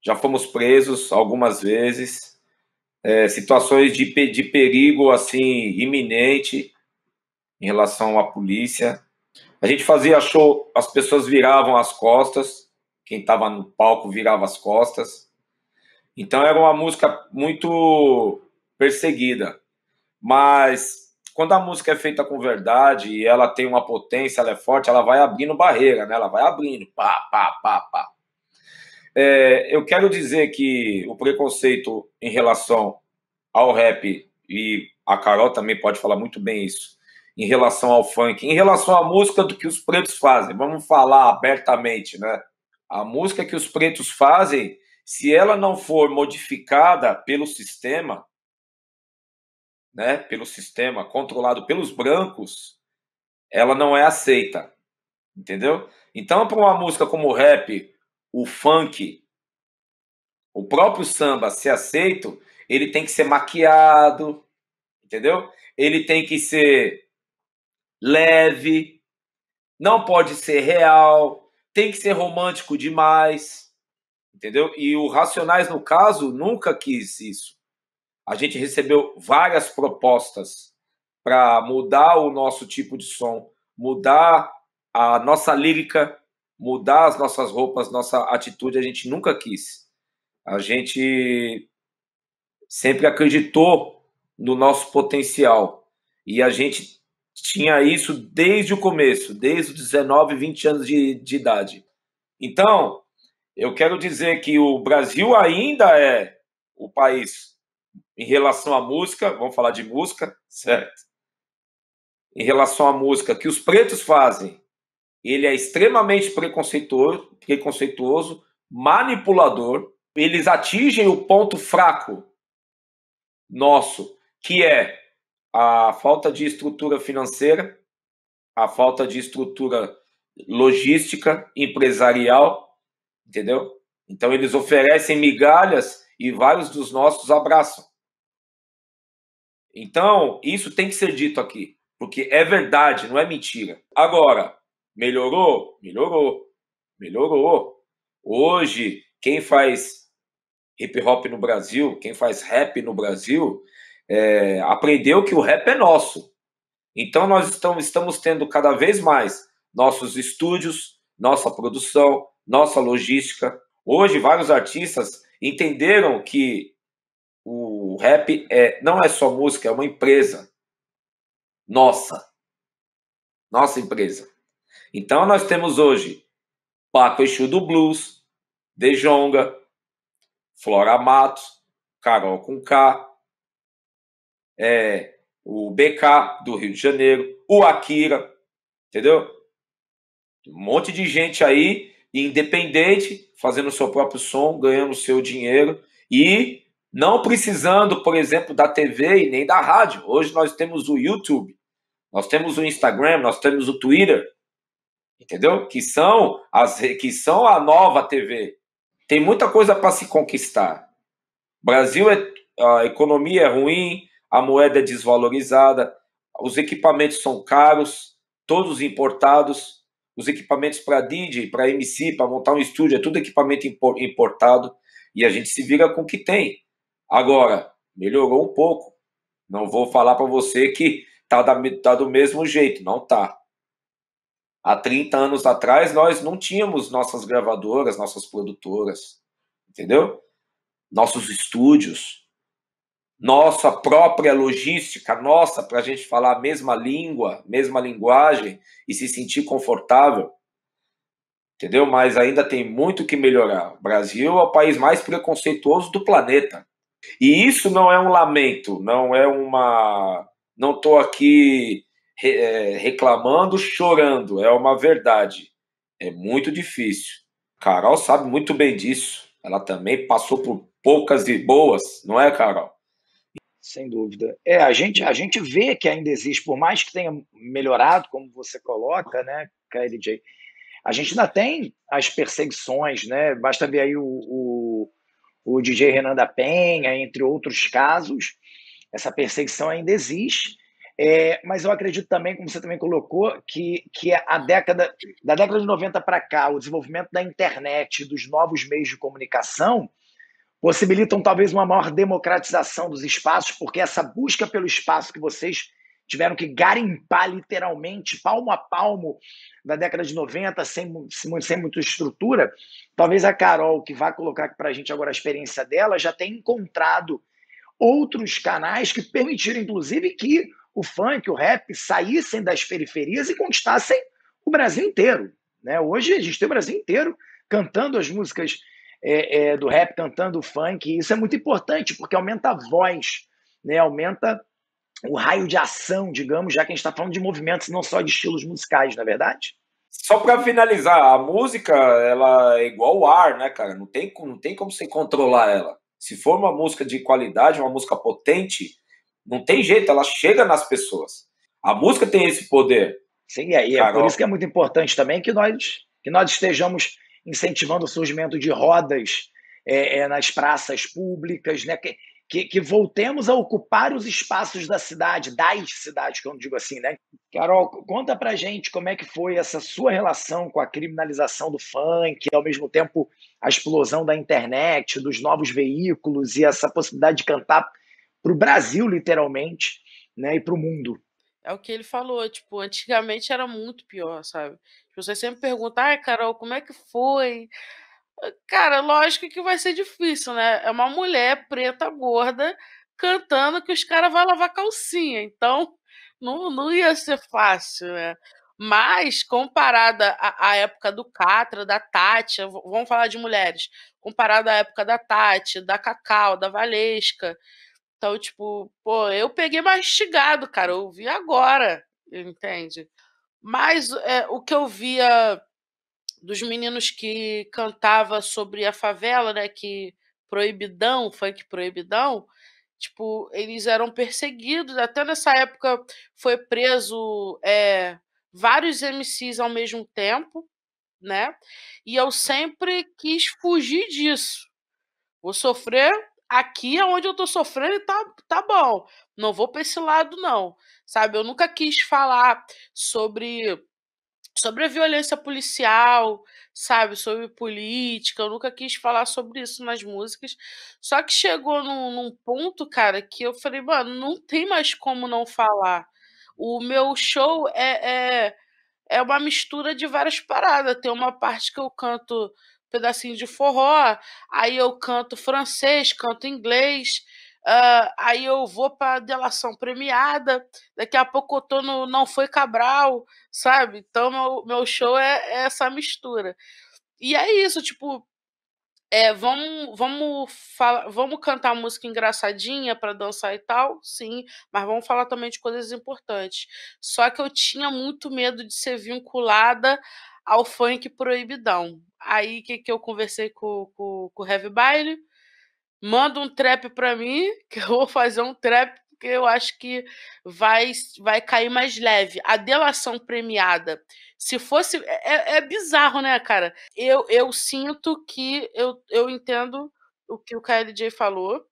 já fomos presos algumas vezes, é, situações de, de perigo assim iminente em relação à polícia. A gente fazia show, as pessoas viravam as costas, quem estava no palco virava as costas. Então era uma música muito perseguida. Mas quando a música é feita com verdade e ela tem uma potência, ela é forte, ela vai abrindo barreira, né? Ela vai abrindo, pá, pá, pá, pá. É, eu quero dizer que o preconceito em relação ao rap, e a Carol também pode falar muito bem isso, em relação ao funk, em relação à música do que os pretos fazem. Vamos falar abertamente, né? A música que os pretos fazem, se ela não for modificada pelo sistema, né, pelo sistema controlado pelos brancos, ela não é aceita. Entendeu? Então, para uma música como o rap, o funk, o próprio samba ser aceito, ele tem que ser maquiado, entendeu? Ele tem que ser leve, não pode ser real, tem que ser romântico demais, entendeu? E o Racionais, no caso, nunca quis isso. A gente recebeu várias propostas para mudar o nosso tipo de som, mudar a nossa lírica, mudar as nossas roupas, nossa atitude, a gente nunca quis. A gente sempre acreditou no nosso potencial e a gente tinha isso desde o começo, desde os 19, 20 anos de, de idade. Então, eu quero dizer que o Brasil ainda é o país em relação à música, vamos falar de música, certo? Em relação à música que os pretos fazem, ele é extremamente preconceituoso, preconceituoso manipulador. Eles atingem o ponto fraco nosso, que é a falta de estrutura financeira, a falta de estrutura logística, empresarial, entendeu? Então eles oferecem migalhas e vários dos nossos abraçam. Então, isso tem que ser dito aqui, porque é verdade, não é mentira. Agora, melhorou? Melhorou. Melhorou. Hoje, quem faz hip hop no Brasil, quem faz rap no Brasil, é, aprendeu que o rap é nosso. Então nós estamos, estamos tendo cada vez mais nossos estúdios, nossa produção, nossa logística. Hoje vários artistas entenderam que o rap é, não é só música, é uma empresa. Nossa. Nossa empresa. Então nós temos hoje Paco Exu do Blues, Dejonga, Flora Matos, Carol com K, é, o BK do Rio de Janeiro, o Akira, entendeu? Um monte de gente aí, independente, fazendo o seu próprio som, ganhando o seu dinheiro e não precisando, por exemplo, da TV e nem da rádio. Hoje nós temos o YouTube, nós temos o Instagram, nós temos o Twitter, entendeu? Que são as que são a nova TV. Tem muita coisa para se conquistar. Brasil é a economia é ruim, a moeda é desvalorizada, os equipamentos são caros, todos importados, os equipamentos para DJ, para MC, para montar um estúdio, é tudo equipamento importado e a gente se vira com o que tem. Agora, melhorou um pouco. Não vou falar para você que tá, da, tá do mesmo jeito, não tá. Há 30 anos atrás, nós não tínhamos nossas gravadoras, nossas produtoras, entendeu? Nossos estúdios nossa própria logística, nossa, para a gente falar a mesma língua, mesma linguagem e se sentir confortável. Entendeu? Mas ainda tem muito que melhorar. O Brasil é o país mais preconceituoso do planeta. E isso não é um lamento, não é uma. Não estou aqui é, reclamando, chorando, é uma verdade. É muito difícil. Carol sabe muito bem disso. Ela também passou por poucas e boas, não é, Carol? Sem dúvida. É, a gente, a gente vê que ainda existe, por mais que tenha melhorado, como você coloca, né, KLJ, a gente ainda tem as perseguições, né? Basta ver aí o, o, o DJ Renan da Penha, entre outros casos, essa perseguição ainda existe. É, mas eu acredito também, como você também colocou, que, que é a década da década de 90 para cá, o desenvolvimento da internet, dos novos meios de comunicação, possibilitam talvez uma maior democratização dos espaços, porque essa busca pelo espaço que vocês tiveram que garimpar literalmente, palmo a palmo, da década de 90, sem, sem muita estrutura, talvez a Carol, que vai colocar aqui para a gente agora a experiência dela, já tenha encontrado outros canais que permitiram, inclusive, que o funk, o rap saíssem das periferias e conquistassem o Brasil inteiro. Né? Hoje a gente tem o Brasil inteiro cantando as músicas é, é, do rap cantando funk. Isso é muito importante, porque aumenta a voz, né? aumenta o raio de ação, digamos, já que a gente está falando de movimentos, não só de estilos musicais, na é verdade? Só para finalizar, a música ela é igual o ar, né, cara? Não tem, não tem como você controlar ela. Se for uma música de qualidade, uma música potente, não tem jeito, ela chega nas pessoas. A música tem esse poder. Sim, é, e é por isso que é muito importante também que nós, que nós estejamos incentivando o surgimento de rodas é, é, nas praças públicas, né? Que, que, que, voltemos a ocupar os espaços da cidade, das cidades, que eu não digo assim, né? Carol, conta pra gente como é que foi essa sua relação com a criminalização do funk, ao mesmo tempo a explosão da internet, dos novos veículos e essa possibilidade de cantar para o Brasil, literalmente, né? E para o mundo. É o que ele falou, tipo, antigamente era muito pior, sabe? pessoas tipo, sempre perguntam, ai, Carol, como é que foi? Cara, lógico que vai ser difícil, né? É uma mulher preta, gorda, cantando que os caras vão lavar calcinha. Então, não, não ia ser fácil, né? Mas, comparada à, à, época do Catra, da Tati, vamos falar de mulheres, comparada à época da Tati, da Cacau, da Valesca. Então, tipo, pô, eu peguei mastigado, cara, eu vi agora, entende? Mas é, o que eu via dos meninos que cantava sobre a favela, né, que proibidão, funk proibidão, tipo, eles eram perseguidos, até nessa época foi preso é, vários MCs ao mesmo tempo, né, e eu sempre quis fugir disso, vou sofrer, aqui é onde eu tô sofrendo e tá, tá bom, não vou para esse lado não, sabe? Eu nunca quis falar sobre sobre a violência policial, sabe, sobre política, eu nunca quis falar sobre isso nas músicas. Só que chegou num, num ponto, cara, que eu falei, mano, não tem mais como não falar. O meu show é, é, é uma mistura de várias paradas. Tem uma parte que eu canto um pedacinho de forró, aí eu canto francês, canto inglês, Uh, aí eu vou para delação premiada, daqui a pouco eu tô no Não Foi Cabral, sabe? Então meu, meu show é, é essa mistura. E é isso, tipo, é, vamos, vamos, vamos cantar música engraçadinha para dançar e tal, sim, mas vamos falar também de coisas importantes. Só que eu tinha muito medo de ser vinculada ao funk proibidão. Aí que, que eu conversei com, com, com o Heavy Baile, manda um trap pra mim, que eu vou fazer um trap porque eu acho que vai, vai cair mais leve. A delação premiada, se fosse. É, é, é bizarro, né, cara? Eu, eu sinto que. Eu, eu entendo o que o KLJ falou,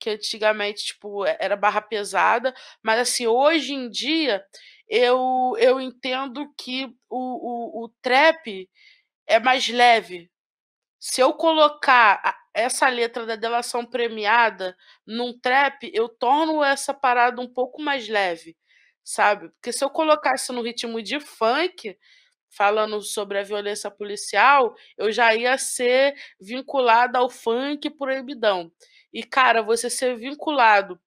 que antigamente, tipo, é, era barra pesada, mas assim, hoje em dia, eu, eu entendo que o, o, o trap é mais leve. Se eu colocar essa letra da delação premiada num trap, eu torno essa parada um pouco mais leve, sabe? Porque se eu colocasse no ritmo de funk, falando sobre a violência policial, eu já ia ser vinculada ao funk proibidão. E cara, você ser vinculado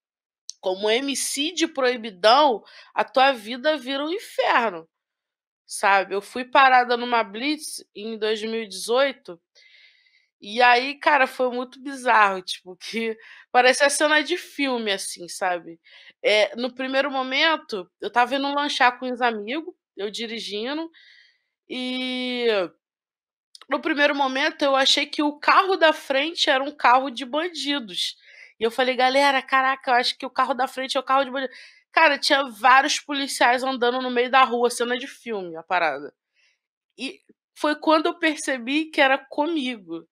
como MC de proibidão, a tua vida vira um inferno. Sabe? Eu fui parada numa blitz em 2018 e aí, cara, foi muito bizarro, tipo, que a cena de filme, assim, sabe? É, no primeiro momento, eu tava indo lanchar com os amigos, eu dirigindo, e no primeiro momento eu achei que o carro da frente era um carro de bandidos. E eu falei, galera, caraca, eu acho que o carro da frente é o carro de bandidos. Cara, tinha vários policiais andando no meio da rua, cena de filme, a parada. E foi quando eu percebi que era comigo.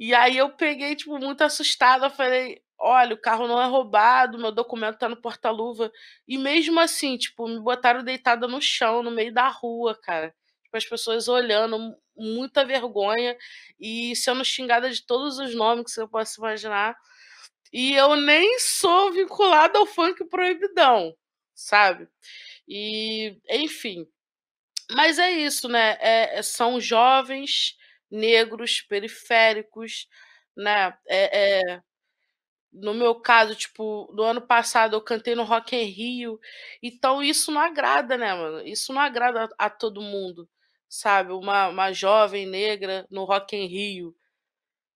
E aí eu peguei, tipo, muito assustada, falei, olha, o carro não é roubado, meu documento tá no porta-luva. E mesmo assim, tipo, me botaram deitada no chão, no meio da rua, cara. Tipo, as pessoas olhando, muita vergonha e sendo xingada de todos os nomes que você possa imaginar. E eu nem sou vinculada ao funk proibidão, sabe? E, enfim. Mas é isso, né? É, são jovens negros, periféricos, né? É, é, no meu caso, tipo, no ano passado eu cantei no Rock em Rio. Então isso não agrada, né, mano? Isso não agrada a, a todo mundo, sabe? Uma, uma jovem negra no Rock em Rio,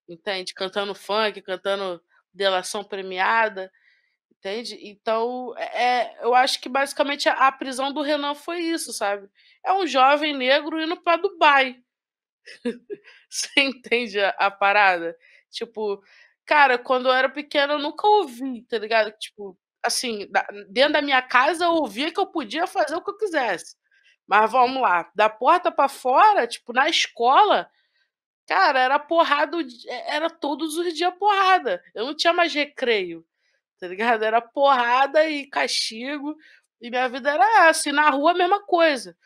entende? Cantando funk, cantando delação premiada, entende? Então, é, é, eu acho que basicamente a, a prisão do Renan foi isso, sabe? É um jovem negro indo para Dubai Você entende a, a, parada? Tipo, cara, quando eu era pequena eu nunca ouvi, tá ligado? Tipo, assim, da, dentro da minha casa eu ouvia que eu podia fazer o que eu quisesse. Mas vamos lá, da porta para fora, tipo, na escola, cara, era porrada, é, era todos os dias porrada. Eu não tinha mais recreio, tá ligado? Era porrada e castigo. E minha vida era assim, na rua a mesma coisa.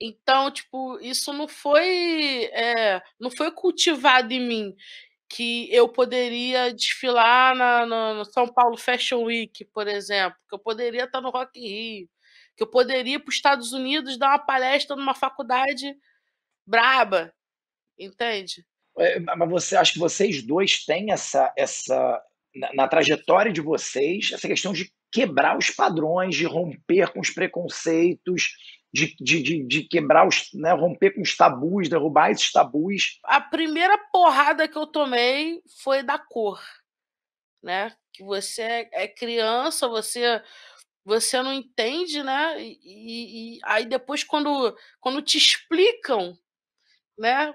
Então, tipo, isso não foi é, não foi cultivado em mim que eu poderia desfilar na, na, no São Paulo Fashion Week, por exemplo, que eu poderia estar no Rock in Rio, que eu poderia ir para os Estados Unidos dar uma palestra numa faculdade braba, entende? É, mas você acha que vocês dois têm essa essa na, na trajetória de vocês essa questão de quebrar os padrões, de romper com os preconceitos, de, de, de, de, quebrar os, né, romper com os tabus, derrubar esses tabus. A primeira porrada que eu tomei foi da cor, né? Que você é, é criança, você você não entende, né? E, e aí depois quando quando te explicam, né?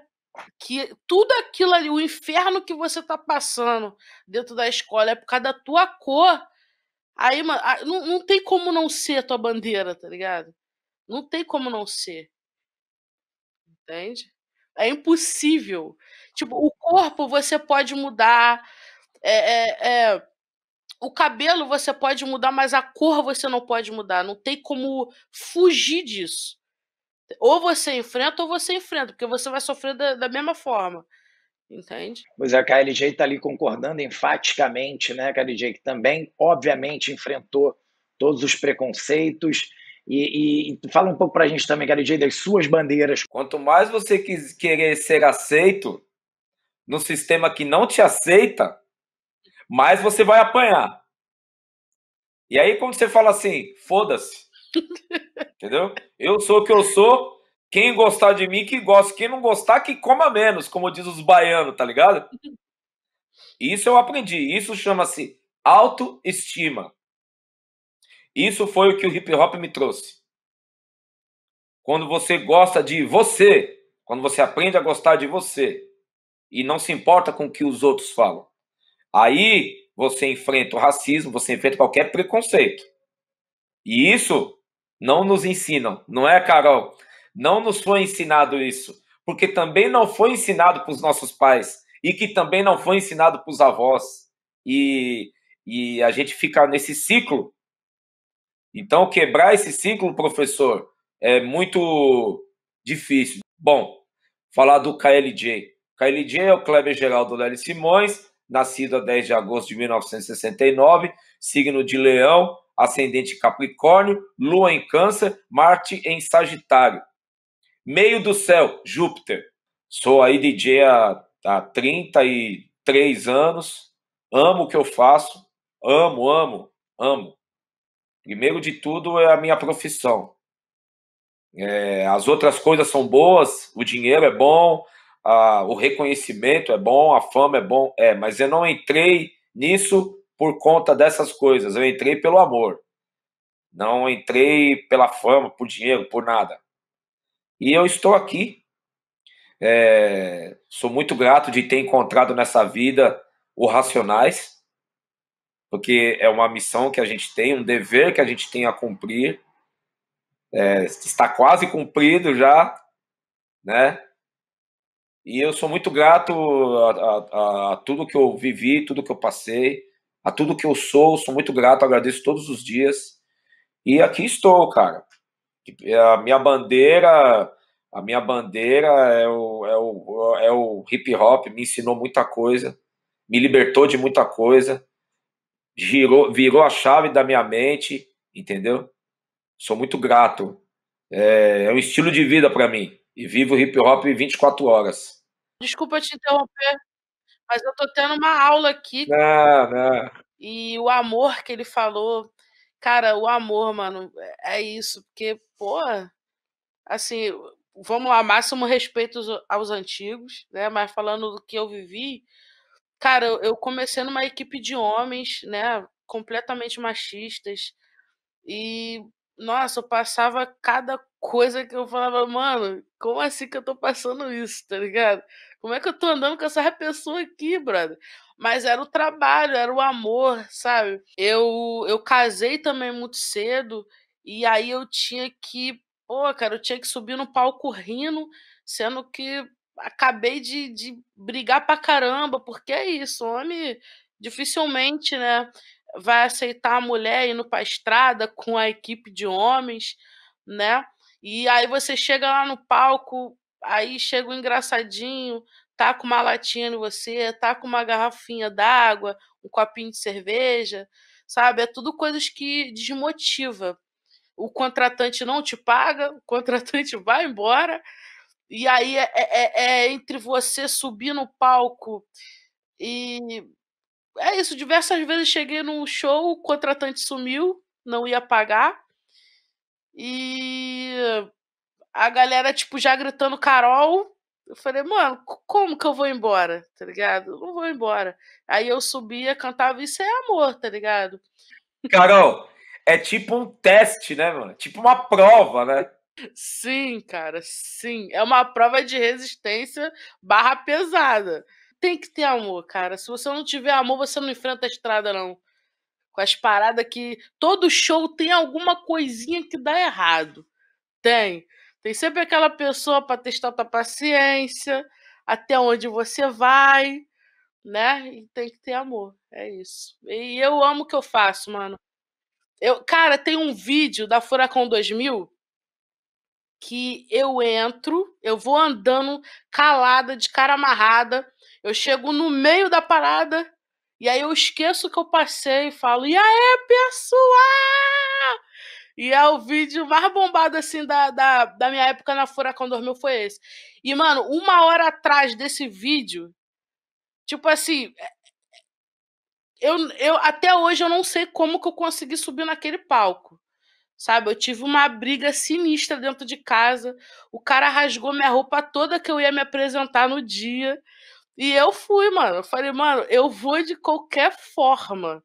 Que tudo aquilo ali, o inferno que você tá passando dentro da escola é por causa da tua cor. Aí, mano, não, não tem como não ser a tua bandeira, tá ligado? Não tem como não ser. Entende? É impossível. Tipo, o corpo você pode mudar. É, é, é, o cabelo você pode mudar, mas a cor você não pode mudar. Não tem como fugir disso. Ou você enfrenta ou você enfrenta, porque você vai sofrer da, da mesma forma. Entende? Pois é, a KLJ está ali concordando enfaticamente, né, KLJ, que também, obviamente, enfrentou todos os preconceitos e, e, fala um pouco para a gente também, Gary Jay, das suas bandeiras. Quanto mais você querer ser aceito no sistema que não te aceita, mais você vai apanhar. E aí, quando você fala assim, foda-se, entendeu? Eu sou o que eu sou, quem gostar de mim, que gosta, quem não gostar, que coma menos, como diz os baianos, tá ligado? Isso eu aprendi, isso chama-se autoestima. Isso foi o que o hip hop me trouxe. Quando você gosta de você, quando você aprende a gostar de você e não se importa com o que os outros falam, aí você enfrenta o racismo, você enfrenta qualquer preconceito. E isso não nos ensinam, não é, Carol? Não nos foi ensinado isso, porque também não foi ensinado para os nossos pais e que também não foi ensinado para os avós. E, e a gente fica nesse ciclo então, quebrar esse ciclo, professor, é muito difícil. Bom, falar do KLJ. KLJ é o Kleber Geraldo Lery Simões, nascido a 10 de agosto de 1969, signo de Leão, ascendente Capricórnio, Lua em Câncer, Marte em Sagitário. Meio do céu, Júpiter. Sou aí DJ há, há 33 anos, amo o que eu faço, amo, amo, amo. Primeiro de tudo é a minha profissão. É, as outras coisas são boas, o dinheiro é bom, a, o reconhecimento é bom, a fama é bom, é, mas eu não entrei nisso por conta dessas coisas, eu entrei pelo amor. Não entrei pela fama, por dinheiro, por nada. E eu estou aqui. É, sou muito grato de ter encontrado nessa vida o Racionais porque é uma missão que a gente tem, um dever que a gente tem a cumprir, é, está quase cumprido já, né? E eu sou muito grato a, a, a, tudo que eu vivi, tudo que eu passei, a tudo que eu sou, sou muito grato, agradeço todos os dias. E aqui estou, cara. A minha bandeira, a minha bandeira é o, é o, é o hip hop, me ensinou muita coisa, me libertou de muita coisa girou, virou a chave da minha mente, entendeu? Sou muito grato. É, é um estilo de vida para mim. E vivo hip hop 24 horas. Desculpa te interromper, mas eu tô tendo uma aula aqui. Não, não. E o amor que ele falou, cara, o amor, mano, é, é isso, porque, pô, assim, vamos lá, máximo respeito aos antigos, né? Mas falando do que eu vivi, Cara, eu comecei numa equipe de homens, né? Completamente machistas. E, nossa, eu passava cada coisa que eu falava, mano, como assim que eu tô passando isso, tá ligado? Como é que eu tô andando com essa pessoa aqui, brother? Mas era o trabalho, era o amor, sabe? Eu, eu casei também muito cedo. E aí eu tinha que, pô, cara, eu tinha que subir no palco rindo, sendo que acabei de, de brigar pra caramba, porque é isso, homem dificilmente, né, vai aceitar a mulher indo pra estrada com a equipe de homens, né? E aí você chega lá no palco, aí chega o um engraçadinho, tá com uma latinha em você, tá com uma garrafinha d'água, um copinho de cerveja, sabe? É tudo coisas que desmotiva. O contratante não te paga, o contratante vai embora, e aí é, é, é, é entre você subir no palco e. É isso, diversas vezes cheguei num show, o contratante sumiu, não ia pagar. E a galera, tipo, já gritando Carol. Eu falei, mano, como que eu vou embora? Tá ligado? Eu não vou embora. Aí eu subia, cantava Isso é amor, tá ligado? Carol, é tipo um teste, né, mano? Tipo uma prova, né? Sim, cara, sim. É uma prova de resistência barra pesada. Tem que ter amor, cara. Se você não tiver amor, você não enfrenta a estrada, não. Com as paradas que. Todo show tem alguma coisinha que dá errado. Tem. Tem sempre aquela pessoa para testar tua paciência, até onde você vai, né? E tem que ter amor. É isso. E eu amo o que eu faço, mano. Eu, cara, tem um vídeo da Furacão 2000 que eu entro, eu vou andando calada, de cara amarrada, eu chego no meio da parada e aí eu esqueço que eu passei e falo: "E aí, pessoal?" E é o vídeo mais bombado assim da, da, da minha época na Furacão 2000 foi esse. E mano, uma hora atrás desse vídeo, tipo assim, é, é, eu, eu até hoje eu não sei como que eu consegui subir naquele palco. Sabe, eu tive uma briga sinistra dentro de casa. O cara rasgou minha roupa toda que eu ia me apresentar no dia. E eu fui, mano. Eu falei, mano, eu vou de qualquer forma.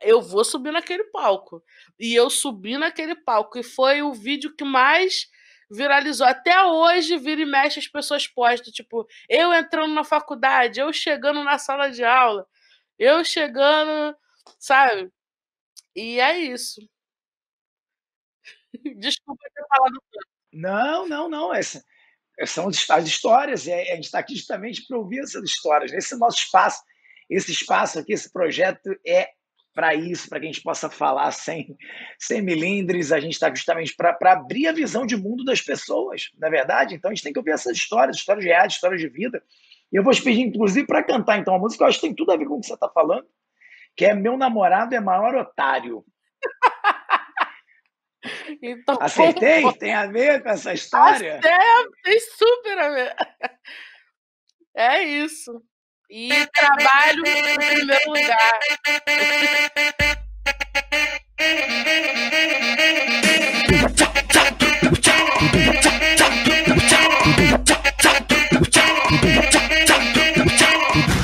Eu vou subir naquele palco. E eu subi naquele palco. E foi o vídeo que mais viralizou. Até hoje, vira e mexe, as pessoas postam. Tipo, eu entrando na faculdade, eu chegando na sala de aula, eu chegando, sabe? E é isso. Desculpa ter falado Não, não, não. Essa, eh, são as histórias, e é, a é gente está aqui justamente para ouvir essas histórias. Esse nosso espaço, esse espaço aqui, esse projeto é para isso, para que a gente possa falar sem, sem milindres. A gente está justamente para abrir a visão de mundo das pessoas, na é verdade. Então a gente tem que ouvir essas histórias, histórias reais, histórias de vida. E eu vou te pedir, inclusive, para cantar então a música, eu acho que tem tudo a ver com o que você está falando, que é Meu Namorado é Maior Otário. Então, Acertei? Como... Tem a ver com essa história? Acertei, super a ver. É isso. E trabalho no primeiro lugar.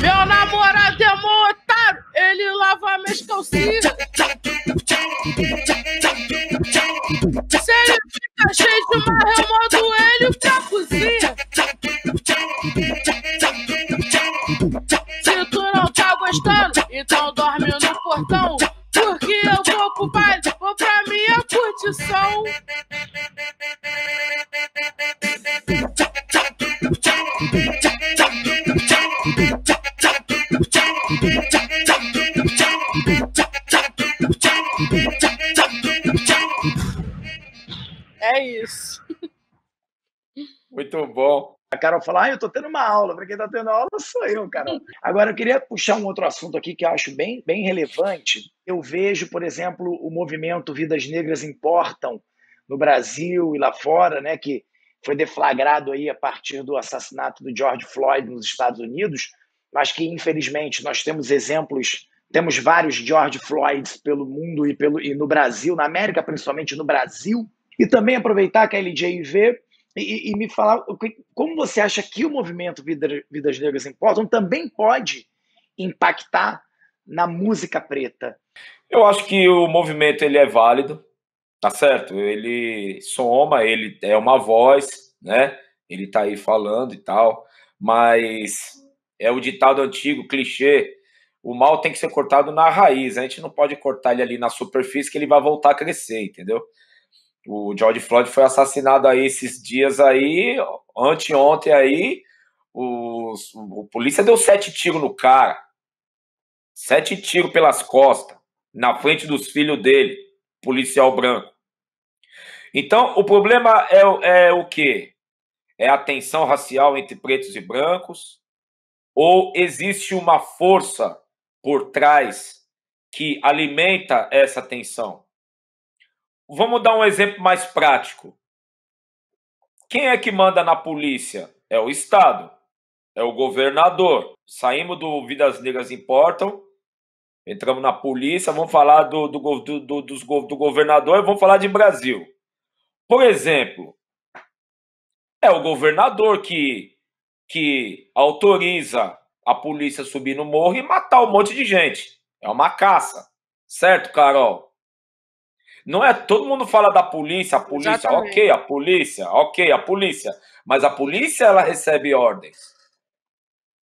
Meu namorado é um ele lava minhas calcinhas. falar, ah, eu estou tendo uma aula, para quem está tendo aula sou eu, cara. Agora, eu queria puxar um outro assunto aqui que eu acho bem, bem relevante. Eu vejo, por exemplo, o movimento Vidas Negras Importam no Brasil e lá fora, né, que foi deflagrado aí a partir do assassinato do George Floyd nos Estados Unidos, mas que, infelizmente, nós temos exemplos temos vários George Floyds pelo mundo e, pelo, e no Brasil, na América, principalmente no Brasil. E também aproveitar que a LJV e, e me falar como você acha que o movimento Vida, Vidas Negras Importam também pode impactar na música preta. Eu acho que o movimento ele é válido, tá certo? Ele soma, ele é uma voz, né? Ele tá aí falando e tal, mas é o ditado antigo, clichê, o mal tem que ser cortado na raiz, a gente não pode cortar ele ali na superfície que ele vai voltar a crescer, entendeu? O George Floyd foi assassinado aí esses dias aí, anteontem aí, os, o polícia deu sete tiros no cara. Sete tiros pelas costas, na frente dos filhos dele, policial branco. Então, o problema é, é o quê? É a tensão racial entre pretos e brancos? Ou existe uma força por trás que alimenta essa tensão? Vamos dar um exemplo mais prático. Quem é que manda na polícia? É o Estado, é o governador. Saímos do Vidas Negras Importam, entramos na polícia, vamos falar do, do, do, do, do governador e vamos falar de Brasil. Por exemplo, é o governador que, que autoriza a polícia subir no morro e matar um monte de gente. É uma caça, certo, Carol? Não é todo mundo fala da polícia, a polícia, Exatamente. ok, a polícia, ok, a polícia. Mas a polícia ela recebe ordens.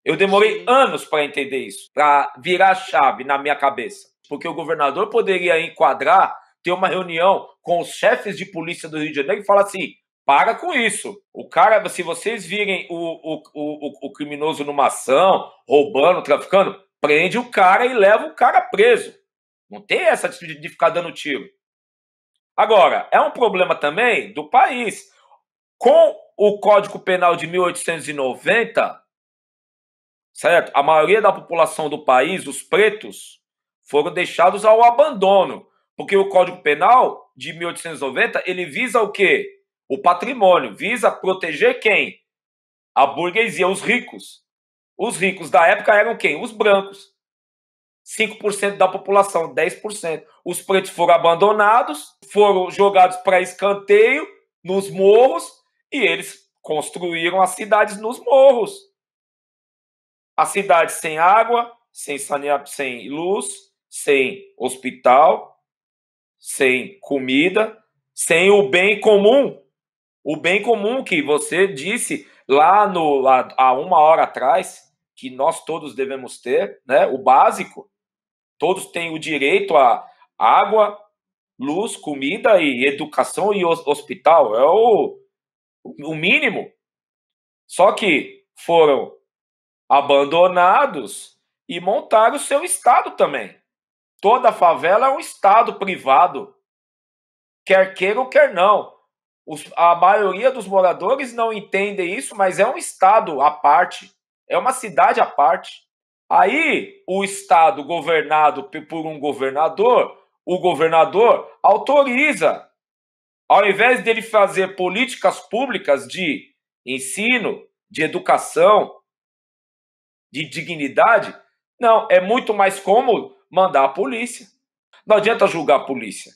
Eu demorei Sim. anos para entender isso, para virar a chave na minha cabeça, porque o governador poderia enquadrar, ter uma reunião com os chefes de polícia do Rio de Janeiro e falar assim: para com isso. O cara, se vocês virem o, o, o, o criminoso numa ação, roubando, traficando, prende o cara e leva o cara preso. Não tem essa de ficar dando tiro. Agora, é um problema também do país. Com o Código Penal de 1890, certo? A maioria da população do país, os pretos, foram deixados ao abandono, porque o Código Penal de 1890, ele visa o quê? O patrimônio, visa proteger quem? A burguesia, os ricos. Os ricos da época eram quem? Os brancos. 5% da população, 10%. Os pretos foram abandonados, foram jogados para escanteio nos morros e eles construíram as cidades nos morros. As cidades sem água, sem saneamento, sem luz, sem hospital, sem comida, sem o bem comum. O bem comum que você disse lá no há uma hora atrás que nós todos devemos ter, né? O básico. Todos têm o direito a água, luz, comida e educação e hospital. É o, o mínimo. Só que foram abandonados e montaram o seu estado também. Toda favela é um estado privado. Quer queira ou quer não. Os, a maioria dos moradores não entendem isso, mas é um estado à parte. É uma cidade à parte. Aí, o estado governado por um governador o governador autoriza, ao invés dele fazer políticas públicas de ensino, de educação, de dignidade, não, é muito mais cômodo mandar a polícia. Não adianta julgar a polícia,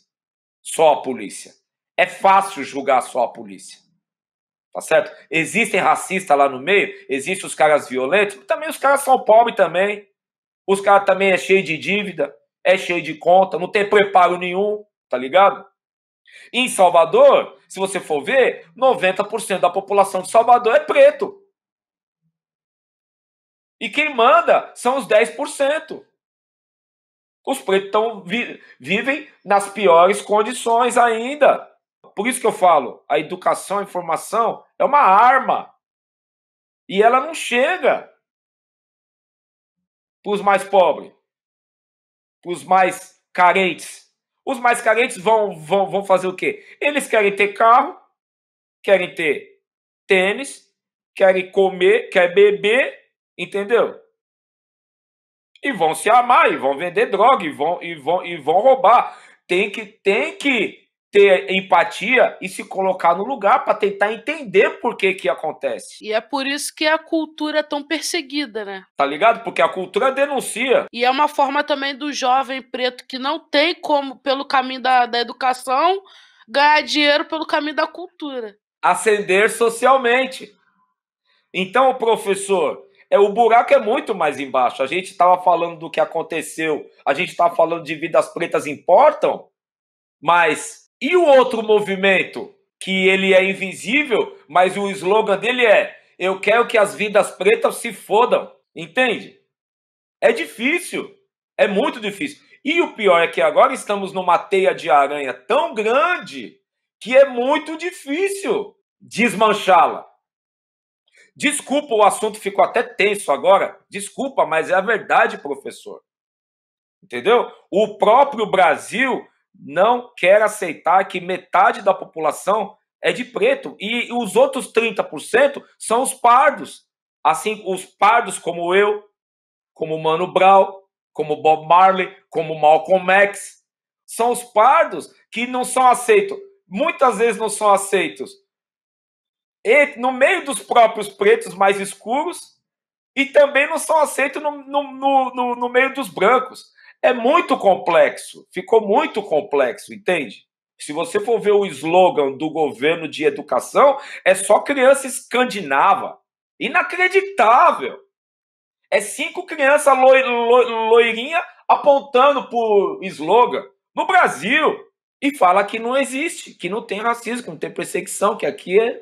só a polícia. É fácil julgar só a polícia. Tá certo? Existem racistas lá no meio, existem os caras violentos, também os caras são pobres também. Os caras também é cheio de dívida é cheio de conta, não tem preparo nenhum, tá ligado? Em Salvador, se você for ver, 90% da população de Salvador é preto. E quem manda são os 10%. Os pretos tão, vi, vivem nas piores condições ainda. Por isso que eu falo, a educação, a informação é uma arma. E ela não chega para os mais pobres os mais carentes. Os mais carentes vão, vão, vão fazer o quê? Eles querem ter carro, querem ter tênis, querem comer, querem beber, entendeu? E vão se amar, e vão vender droga, e vão, e vão, e vão roubar. Tem que, tem que ter empatia e se colocar no lugar para tentar entender por que que acontece. E é por isso que a cultura é tão perseguida, né? Tá ligado? Porque a cultura denuncia. E é uma forma também do jovem preto que não tem como, pelo caminho da, da educação, ganhar dinheiro pelo caminho da cultura. Ascender socialmente. Então, professor, é, o buraco é muito mais embaixo. A gente estava falando do que aconteceu, a gente estava tá falando de vidas pretas importam, mas e o outro movimento, que ele é invisível, mas o slogan dele é: Eu quero que as vidas pretas se fodam. Entende? É difícil. É muito difícil. E o pior é que agora estamos numa teia de aranha tão grande que é muito difícil desmanchá-la. Desculpa, o assunto ficou até tenso agora. Desculpa, mas é a verdade, professor. Entendeu? O próprio Brasil não quer aceitar que metade da população é de preto e os outros 30% são os pardos. Assim, os pardos como eu, como Mano Brown, como Bob Marley, como Malcolm X, são os pardos que não são aceitos. Muitas vezes não são aceitos. E, no meio dos próprios pretos mais escuros e também não são aceitos no, no, no, no meio dos brancos. É muito complexo, ficou muito complexo, entende? Se você for ver o slogan do governo de educação, é só criança escandinava. Inacreditável! É cinco crianças loi, loirinha apontando por slogan no Brasil e fala que não existe, que não tem racismo, que não tem perseguição, que aqui é.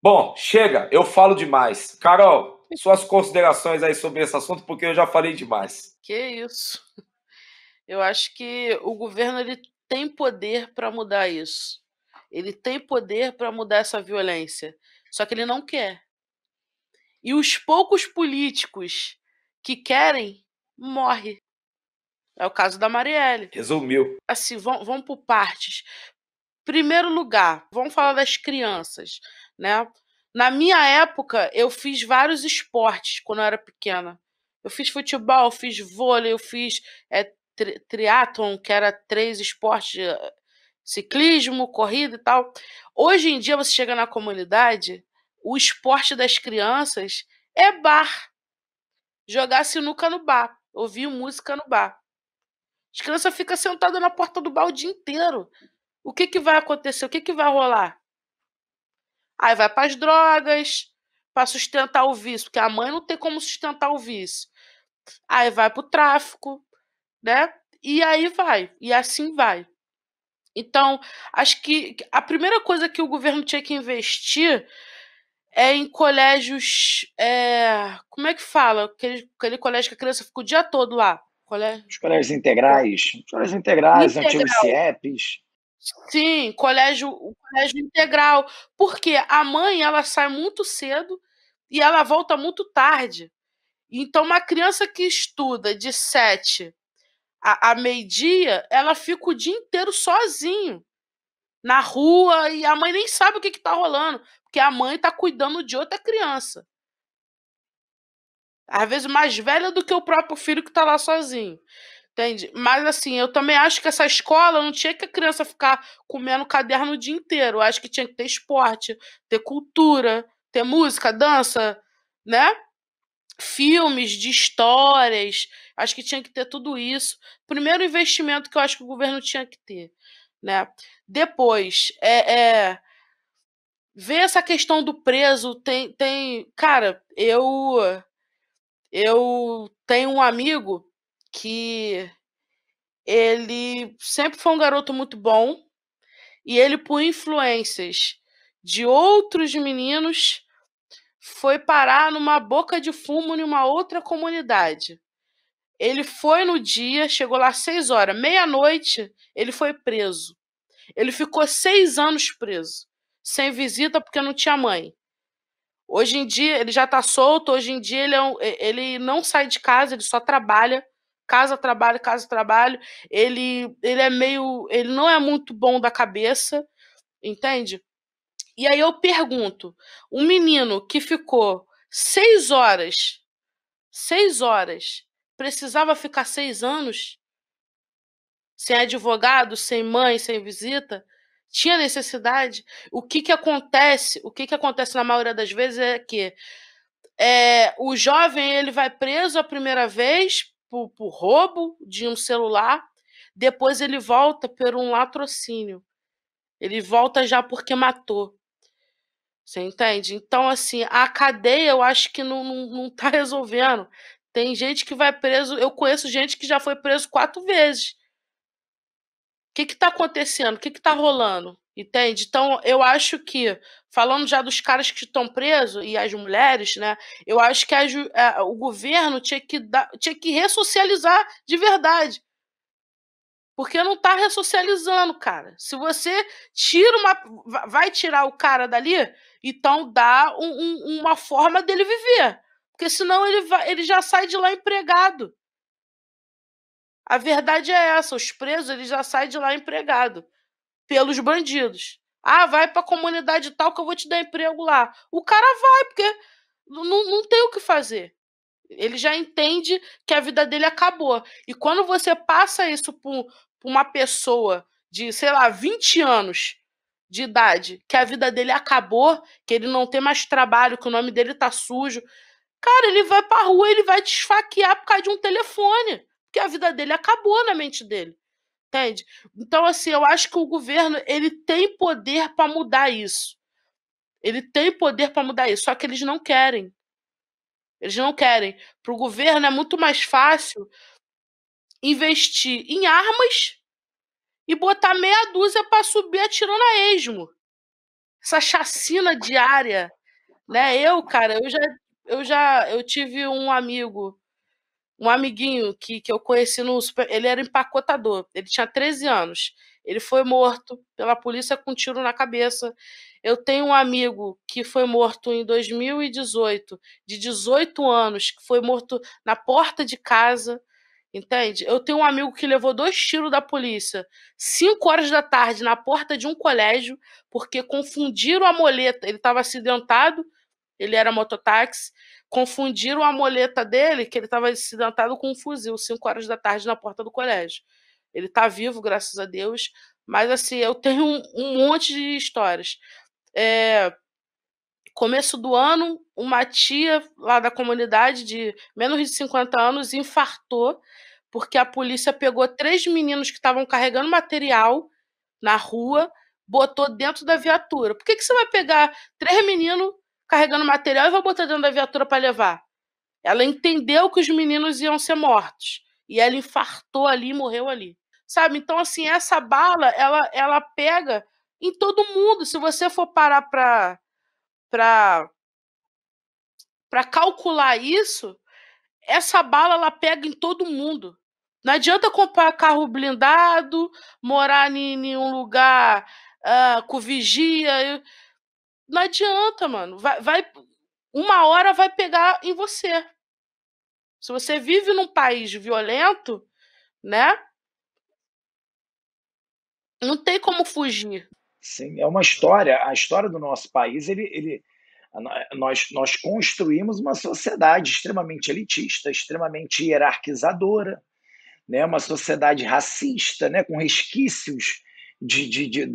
Bom, chega, eu falo demais. Carol, suas considerações aí sobre esse assunto, porque eu já falei demais. Que isso. Eu acho que o governo ele tem poder para mudar isso. Ele tem poder para mudar essa violência. Só que ele não quer. E os poucos políticos que querem morre. É o caso da Marielle. Resumiu. Assim, vamos, vamos por partes. Primeiro lugar, vamos falar das crianças, né? Na minha época, eu fiz vários esportes quando eu era pequena. Eu fiz futebol, fiz vôlei, eu fiz é, tri triatlon, que era três esportes, eh, ciclismo, corrida e tal. Hoje em dia, você chega na comunidade, o esporte das crianças é bar. Jogar sinuca no bar, ouvir música no bar. As crianças ficam sentadas na porta do bar o dia inteiro. O que, que vai acontecer? O que, que vai rolar? Aí vai para as drogas, para sustentar o vício, porque a mãe não tem como sustentar o vício. Aí vai para o tráfico, né? E aí vai, e assim vai. Então, acho que a primeira coisa que o governo tinha que investir é em colégios. É, como é que fala? Aquele, aquele colégio que a criança fica o dia todo lá. Colégio... Os colégios integrais. Os colégios integrais, Integral. antigos CIEPs. Sim, colégio, colégio integral. Porque a mãe ela sai muito cedo e ela volta muito tarde. Então, uma criança que estuda de sete a, a meio-dia, ela fica o dia inteiro sozinho na rua e a mãe nem sabe o que, está rolando, porque a mãe está cuidando de outra criança. Às vezes mais velha do que o próprio filho que está lá sozinho. Entende? Mas assim, eu também acho que essa escola não tinha que a criança ficar comendo caderno o dia inteiro. Eu acho que tinha que ter esporte, ter cultura, ter música, dança, né? Filmes de histórias. Acho que tinha que ter tudo isso. Primeiro investimento que eu acho que o governo tinha que ter, né? Depois, é, é ver essa questão do preso tem tem, cara, eu eu tenho um amigo que ele sempre foi um garoto muito bom e ele, por influências de outros meninos, foi parar numa boca de fumo em uma outra comunidade. Ele foi no dia, chegou lá às seis horas, meia-noite, ele foi preso. Ele ficou seis anos preso, sem visita porque não tinha mãe. Hoje em dia ele já está solto, hoje em dia ele, é um, ele não sai de casa, ele só trabalha casa trabalho, casa trabalho. Ele ele é meio, ele não é muito bom da cabeça, entende? E aí eu pergunto, um menino que ficou seis horas, seis horas, precisava ficar seis anos sem advogado, sem mãe, sem visita, tinha necessidade. O que que acontece? O que que acontece na maioria das vezes é que é, o jovem ele vai preso a primeira vez por, por roubo de um celular, depois ele volta por um latrocínio. Ele volta já porque matou. Você entende? Então, assim, a cadeia eu acho que não, não, não tá resolvendo. Tem gente que vai preso. Eu conheço gente que já foi preso quatro vezes. O que que tá acontecendo? O que que tá rolando? Entende? Então, eu acho que, falando já dos caras que estão presos e as mulheres, né? Eu acho que a, a, o governo tinha que, tinha que ressocializar de verdade. Porque não está ressocializando, cara. Se você tira uma. Vai tirar o cara dali, então dá um, um, uma forma dele viver. Porque senão ele, vai, ele já sai de lá empregado. A verdade é essa, os presos eles já saem de lá empregado pelos bandidos. Ah, vai para a comunidade tal que eu vou te dar emprego lá. O cara vai, porque não, não tem o que fazer. Ele já entende que a vida dele acabou. E quando você passa isso para uma pessoa de, sei lá, 20 anos de idade, que a vida dele acabou, que ele não tem mais trabalho, que o nome dele tá sujo, cara, ele vai pra rua, ele vai te esfaquear por causa de um telefone. Porque a vida dele acabou na mente dele entende? Então, assim, eu acho que o governo ele tem poder para mudar isso. Ele tem poder para mudar isso, só que eles não querem. Eles não querem. Para o governo é muito mais fácil investir em armas e botar meia dúzia para subir atirando a esmo. Essa chacina diária, né? Eu, cara, eu já eu já eu tive um amigo um amiguinho que, que eu conheci no super, ele era empacotador, ele tinha 13 anos. Ele foi morto pela polícia com um tiro na cabeça. Eu tenho um amigo que foi morto em 2018, de 18 anos, que foi morto na porta de casa. Entende? Eu tenho um amigo que levou dois tiros da polícia, 5 horas da tarde, na porta de um colégio, porque confundiram a moleta. Ele estava acidentado, ele era mototáxi, confundiram a moleta dele, que ele estava acidentado com um fuzil, 5 horas da tarde na porta do colégio. Ele está vivo, graças a Deus, mas assim, eu tenho um, um monte de histórias. É, começo do ano, uma tia lá da comunidade de menos de 50 anos infartou, porque a polícia pegou três meninos que estavam carregando material na rua, botou dentro da viatura. Por que, que você vai pegar três meninos carregando material e vou botar dentro da viatura para levar. Ela entendeu que os meninos iam ser mortos. E ela infartou ali e morreu ali. Sabe? Então, assim, essa bala, ela, ela pega em todo mundo. Se você for parar para pra, pra calcular isso, essa bala, ela pega em todo mundo. Não adianta comprar carro blindado, morar em, em um lugar uh, com vigia. Eu não adianta, mano. Vai, vai, uma hora vai pegar em você. Se você vive num país violento, né? Não tem como fugir. Sim, é uma história. A história do nosso país, ele, ele, nós, nós construímos uma sociedade extremamente elitista, extremamente hierarquizadora, né? uma sociedade racista, né? com resquícios de, de, de,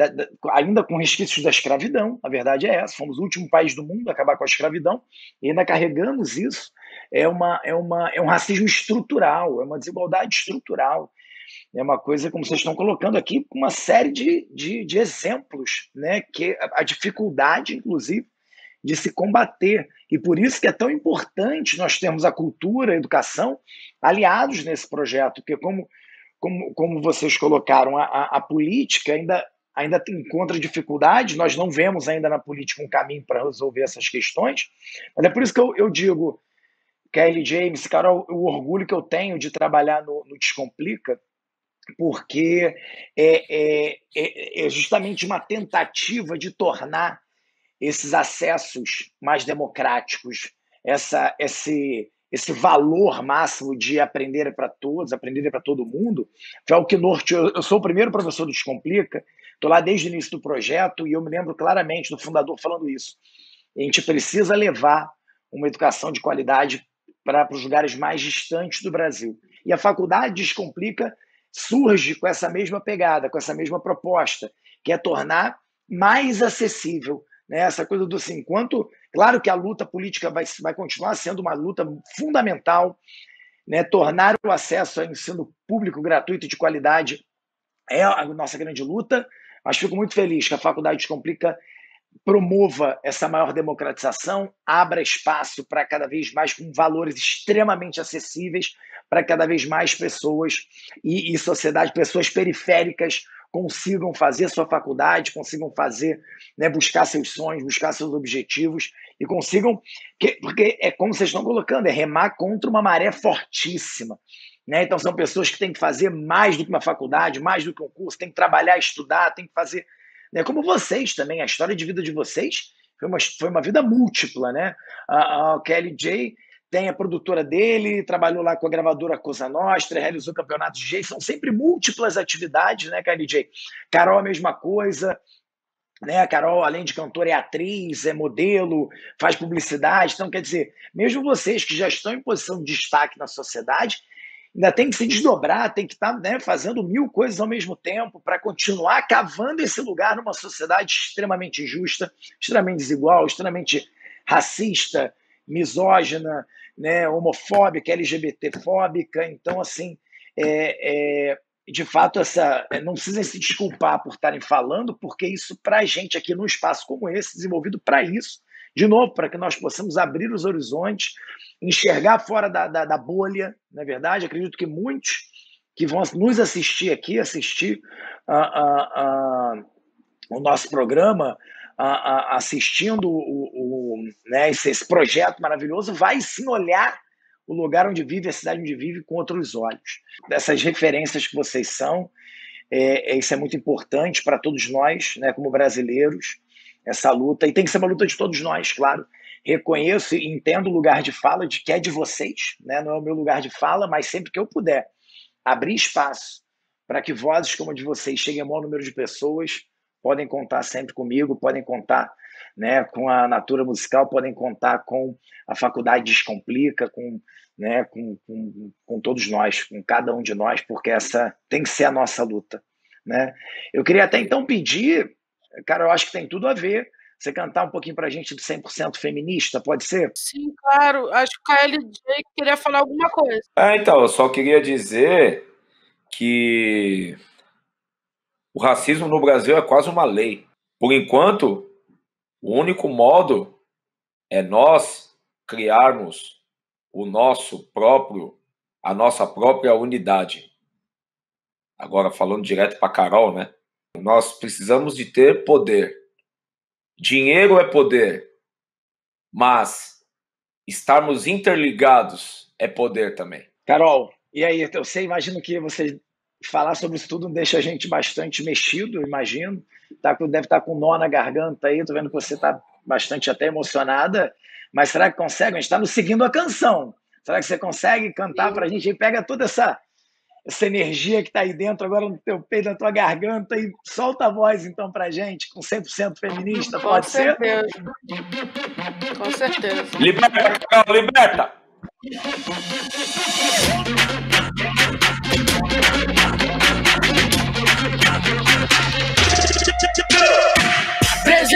ainda com resquícios da escravidão, a verdade é essa, fomos o último país do mundo a acabar com a escravidão e ainda carregamos isso. É, uma, é, uma, é um racismo estrutural, é uma desigualdade estrutural. É uma coisa, como vocês estão colocando aqui, uma série de, de, de exemplos, né? que a, a dificuldade, inclusive, de se combater. E por isso que é tão importante nós termos a cultura, a educação aliados nesse projeto, porque como como, como vocês colocaram, a, a, a política ainda, ainda encontra dificuldades, nós não vemos ainda na política um caminho para resolver essas questões, mas é por isso que eu, eu digo, Kelly James, cara, o, o, orgulho que eu tenho de trabalhar no, no Descomplica, porque é, é, é, é justamente uma tentativa de tornar esses acessos mais democráticos, essa, esse, esse valor máximo de aprender para todos, aprender para todo mundo, foi o que norteou. Eu sou o primeiro professor do Descomplica, estou lá desde o início do projeto e eu me lembro claramente do fundador falando isso. A gente precisa levar uma educação de qualidade para os lugares mais distantes do Brasil. E a faculdade Descomplica surge com essa mesma pegada, com essa mesma proposta, que é tornar mais acessível né? Essa coisa do assim, enquanto. Claro que a luta política vai, vai continuar sendo uma luta fundamental. Né? Tornar o acesso ao ensino público gratuito de qualidade é a nossa grande luta, mas fico muito feliz que a Faculdade complica promova essa maior democratização, abra espaço para cada vez mais, com valores extremamente acessíveis, para cada vez mais pessoas e, e sociedade, pessoas periféricas consigam fazer sua faculdade, consigam fazer, né, buscar seus sonhos, buscar seus objetivos e consigam, porque é como vocês estão colocando, é remar contra uma maré fortíssima. Né? Então são pessoas que têm que fazer mais do que uma faculdade, mais do que um curso, têm que trabalhar, estudar, têm que fazer. Né? Como vocês também, a história de vida de vocês foi uma, foi uma vida múltipla, né? A, a Kelly J tem a produtora dele, trabalhou lá com a gravadora Cosa Nostra, realizou campeonatos de DJ, são sempre múltiplas atividades, né, KLJ? Carol, a mesma coisa, né? A Carol, além de cantora, é atriz, é modelo, faz publicidade. Então, quer dizer, mesmo vocês que já estão em posição de destaque na sociedade, ainda tem que se desdobrar, tem que estar tá, né, fazendo mil coisas ao mesmo tempo para continuar cavando esse lugar numa sociedade extremamente injusta, extremamente desigual, extremamente racista, misógina, né, homofóbica, LGBTfóbica. Então, assim, é, é, de fato, essa, é, não precisem se desculpar por estarem falando, porque isso, para a gente aqui num espaço como esse, desenvolvido para isso, de novo, para que nós possamos abrir os horizontes, enxergar fora da, da, da bolha, na é verdade, acredito que muitos que vão nos assistir aqui, assistir uh, uh, uh, o nosso programa, a, a, assistindo o, o, né, esse, esse projeto maravilhoso vai sim olhar o lugar onde vive, a cidade onde vive, com outros olhos. Essas referências que vocês são, é, é isso é muito importante para todos nós, né, como brasileiros, essa luta. E tem que ser uma luta de todos nós, claro. Reconheço e entendo o lugar de fala de que é de vocês, né, não é o meu lugar de fala, mas sempre que eu puder abrir espaço para que vozes como a de vocês cheguem ao maior número de pessoas, podem contar sempre comigo, podem contar né, com a Natura Musical, podem contar com a Faculdade Descomplica, com, né, com, com, com todos nós, com cada um de nós, porque essa tem que ser a nossa luta. Né? Eu queria até então pedir, cara, eu acho que tem tudo a ver, você cantar um pouquinho para a gente do 100% feminista, pode ser? Sim, claro. Acho que a LJ queria falar alguma coisa. Ah, então, eu só queria dizer que o racismo no Brasil é quase uma lei. Por enquanto, o único modo é nós criarmos o nosso próprio, a nossa própria unidade. Agora falando direto para Carol, né? Nós precisamos de ter poder. Dinheiro é poder, mas estarmos interligados é poder também. Carol, e aí, eu sei, imagino que você falar sobre isso tudo deixa a gente bastante mexido, imagino. Tá, deve estar tá com nó na garganta aí, tô vendo que você está bastante até emocionada. Mas será que consegue? A gente está nos seguindo a canção. Será que você consegue cantar para a gente? E pega toda essa, essa energia que está aí dentro, agora no teu peito, na tua garganta, e solta a voz então para a gente, com 100% feminista, com pode certeza. ser? Com certeza. Liberta, Carol, liberta!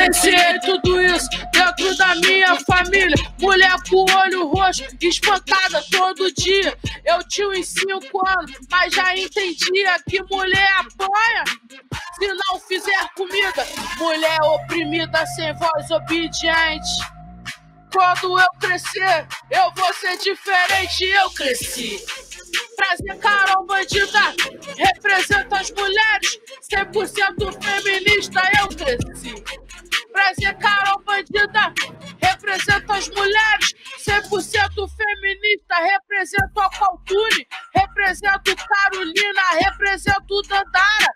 presenciei tudo isso dentro da minha família. Mulher com olho roxo, espantada todo dia. Eu tinha uns 5 anos, mas já entendia que mulher é apoia se não fizer comida. Mulher oprimida, sem voz obediente. Quando eu crescer, eu vou ser diferente. Eu cresci. Prazer, Carol Bandida representa as mulheres, 100% feminista. Eu cresci. Prazer, é Carol Bandida. Represento as mulheres, 100% feminista. Represento a Calcune, represento Carolina, represento Dandara.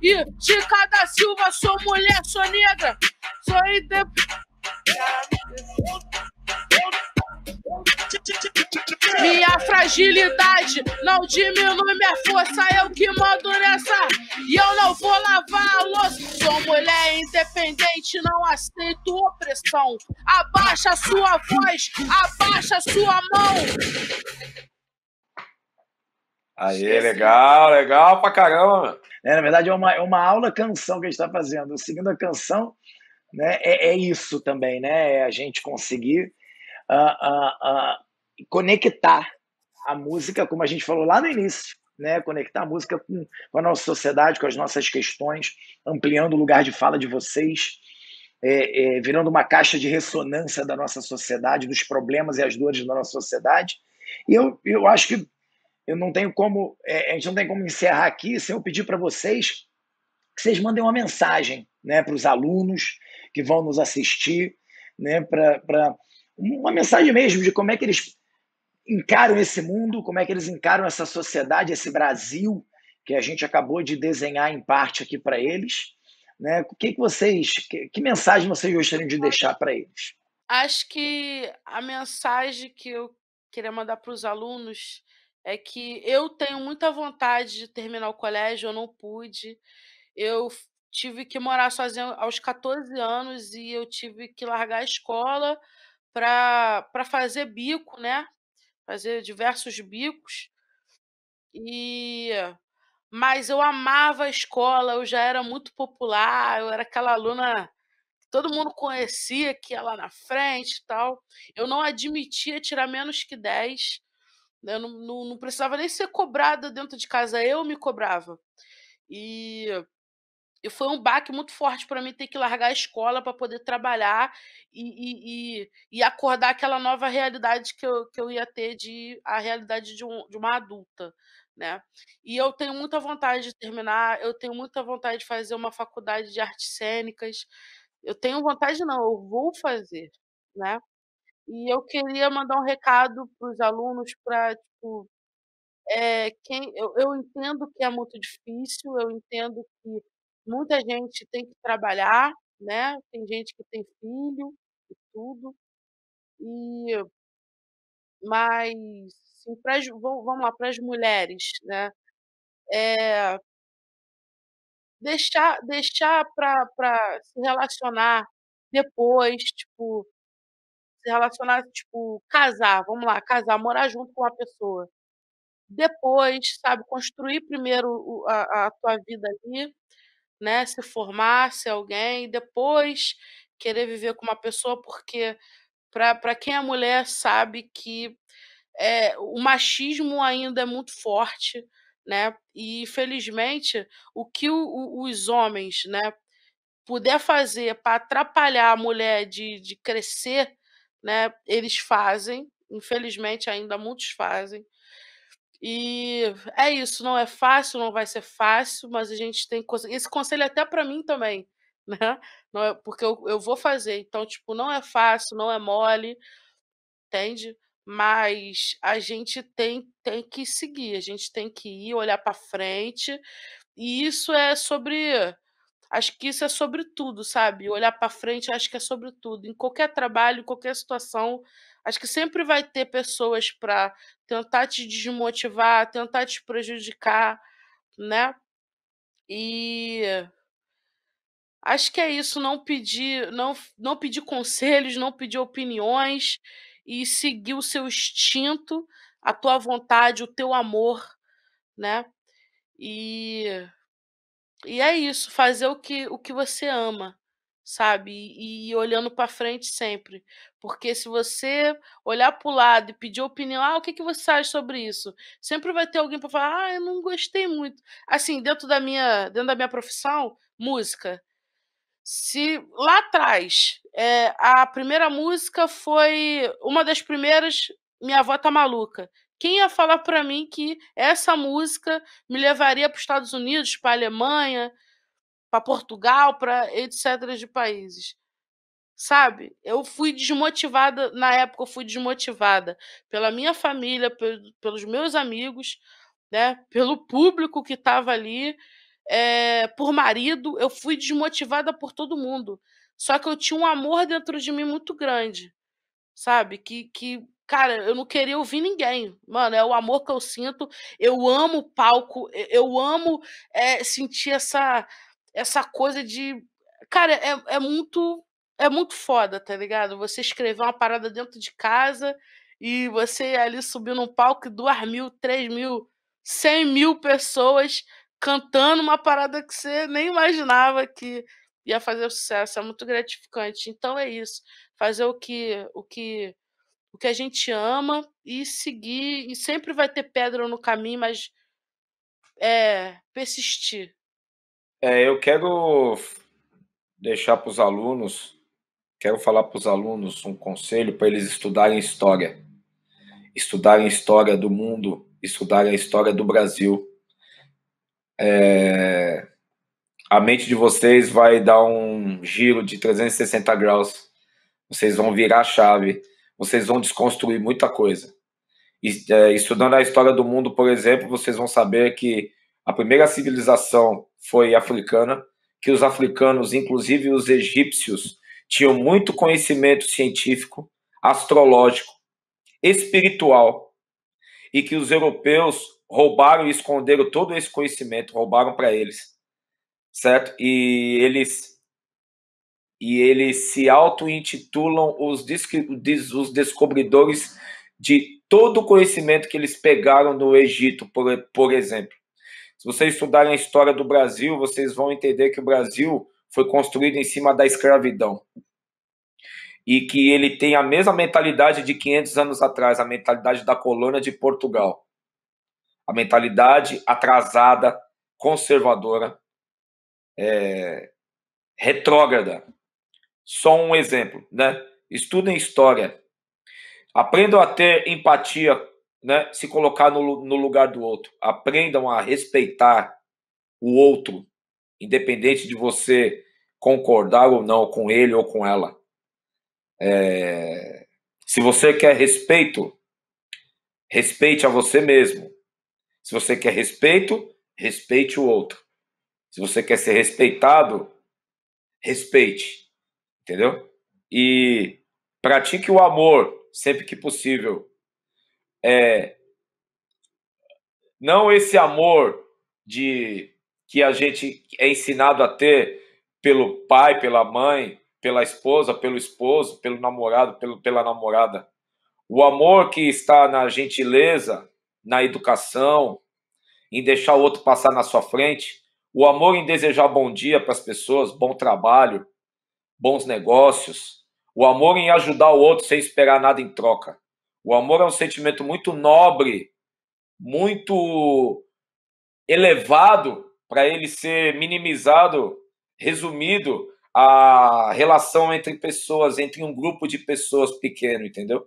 E Tica da Silva, sou mulher, sou negra. Sou independente. Minha fragilidade hoje não diminui minha força, eu que mando nessa. E eu não vou lavar a louça. Sou mulher independente, não aceito opressão. Abaixa sua voz, abaixa sua mão. Aí, legal, legal pra caramba. É, na verdade, é uma, é uma aula canção que a gente está fazendo. Seguindo a canção, né, é, é, isso também, né? É a gente conseguir uh, uh, uh, conectar a música, como a gente falou lá no início, né? Conectar a música com, com a nossa sociedade, com as nossas questões, ampliando o lugar de fala de vocês, é, é, virando uma caixa de ressonância da nossa sociedade, dos problemas e as dores da nossa sociedade. E eu, eu acho que eu não tenho como, é, a gente não tem como encerrar aqui sem eu pedir para vocês que vocês mandem uma mensagem né, para os alunos que vão nos assistir, né, para uma mensagem mesmo de como é que eles encaram esse mundo, como é que eles encaram essa sociedade, esse Brasil que a gente acabou de desenhar em parte aqui para eles. Né? O que, que vocês, que, que mensagem vocês gostariam de deixar para eles? Acho que a mensagem que eu queria mandar para os alunos é que eu tenho muita vontade de terminar o colégio, eu não pude. Eu tive que morar sozinha aos 14 anos e eu tive que largar a escola para fazer bico, né? fazer diversos bicos. E mas eu amava a escola, eu já era muito popular, eu era aquela aluna que todo mundo conhecia, que ia lá na frente e tal. Eu não admitia tirar menos que 10. Né, eu não, não, não precisava nem ser cobrada dentro de casa, eu me cobrava. E e foi um baque muito forte para mim ter que largar a escola para poder trabalhar e, e, e, acordar aquela nova realidade que eu, que eu ia ter de a realidade de, um, de uma adulta. Né? E eu tenho muita vontade de terminar, eu tenho muita vontade de fazer uma faculdade de artes cênicas. Eu tenho vontade, não, eu vou fazer. Né? E eu queria mandar um recado para os alunos para tipo, é, quem, eu, eu entendo que é muito difícil, eu entendo que Muita gente tem que trabalhar, né? Tem gente que tem filho e tudo. E mas vamos lá para as mulheres, né? É, deixar deixar para se relacionar depois, tipo se relacionar, tipo casar, vamos lá, casar, morar junto com a pessoa. Depois, sabe, construir primeiro a, a tua vida ali né, se formar, ser alguém, depois querer viver com uma pessoa, porque para quem é mulher sabe que é, o machismo ainda é muito forte, né? E infelizmente o que o, o, os homens, né, puder fazer para atrapalhar a mulher de, de crescer, né, eles fazem. Infelizmente ainda muitos fazem. E é isso, não é fácil, não vai ser fácil, mas a gente tem que. Esse conselho é até para mim também, né? Não é, porque eu, eu vou fazer. Então, tipo, não é fácil, não é mole, entende? Mas a gente tem, tem que seguir, a gente tem que ir, olhar para frente. E isso é sobre Acho que isso é sobre tudo, sabe? Olhar para frente, acho que é sobre tudo. Em qualquer trabalho, em qualquer situação, acho que sempre vai ter pessoas para tentar te desmotivar, tentar te prejudicar, né? E acho que é isso, não pedir, não, não pedir conselhos, não pedir opiniões e seguir o seu instinto, a tua vontade, o teu amor, né? E e é isso, fazer o que, o que você ama, sabe? E, e olhando para frente sempre. Porque se você olhar para o lado e pedir opinião, ah, o que, que você acha sobre isso? Sempre vai ter alguém para falar, ah, eu não gostei muito. Assim, dentro da minha, dentro da minha profissão, música. Se lá atrás é, a primeira música foi uma das primeiras, minha avó tá maluca. Quem ia falar para mim que essa música me levaria para os Estados Unidos, para a Alemanha, para Portugal, para etc. de países? Sabe? Eu fui desmotivada, na época eu fui desmotivada pela minha família, pelos meus amigos, né? pelo público que estava ali, é, por marido. Eu fui desmotivada por todo mundo. Só que eu tinha um amor dentro de mim muito grande, sabe? Que, que cara, eu não queria ouvir ninguém. Mano, é o amor que eu sinto. Eu amo o palco, eu amo é, sentir essa, essa coisa de. Cara, é, é muito. É muito foda, tá ligado? Você escrever uma parada dentro de casa e você ali subir num palco e duas mil, três mil, cem mil pessoas cantando uma parada que você nem imaginava que ia fazer sucesso. É muito gratificante. Então é isso. Fazer o que, o que o que a gente ama e seguir. E sempre vai ter pedra no caminho, mas é, persistir. É, eu quero deixar para os alunos, quero falar para os alunos um conselho para eles estudarem história. Estudarem história do mundo, estudarem a história do Brasil. É, a mente de vocês vai dar um giro de 360 graus. Vocês vão virar a chave vocês vão desconstruir muita coisa. É, estudando a história do mundo, por exemplo, vocês vão saber que a primeira civilização foi africana, que os africanos, inclusive os egípcios, tinham muito conhecimento científico, astrológico, espiritual, e que os europeus roubaram e esconderam todo esse conhecimento, roubaram para eles, certo? E eles e eles se auto-intitulam os, os descobridores de todo o conhecimento que eles pegaram no Egito, por, por exemplo. Se vocês estudarem a história do Brasil, vocês vão entender que o Brasil foi construído em cima da escravidão. E que ele tem a mesma mentalidade de 500 anos atrás, a mentalidade da colônia de Portugal. A mentalidade atrasada, conservadora, é, retrógrada, só um exemplo, né? Estudem história. Aprendam a ter empatia, né? Se colocar no, no lugar do outro. Aprendam a respeitar o outro, independente de você concordar ou não com ele ou com ela. É... Se você quer respeito, respeite a você mesmo. Se você quer respeito, respeite o outro. Se você quer ser respeitado, respeite. Entendeu? E pratique o amor sempre que possível. É, não esse amor de que a gente é ensinado a ter pelo pai, pela mãe, pela esposa, pelo esposo, pelo namorado, pelo, pela namorada. O amor que está na gentileza, na educação, em deixar o outro passar na sua frente, o amor em desejar bom dia para as pessoas, bom trabalho, bons negócios. O amor em ajudar o outro sem esperar nada em troca. O amor é um sentimento muito nobre, muito elevado para ele ser minimizado, resumido a relação entre pessoas, entre um grupo de pessoas pequeno, entendeu?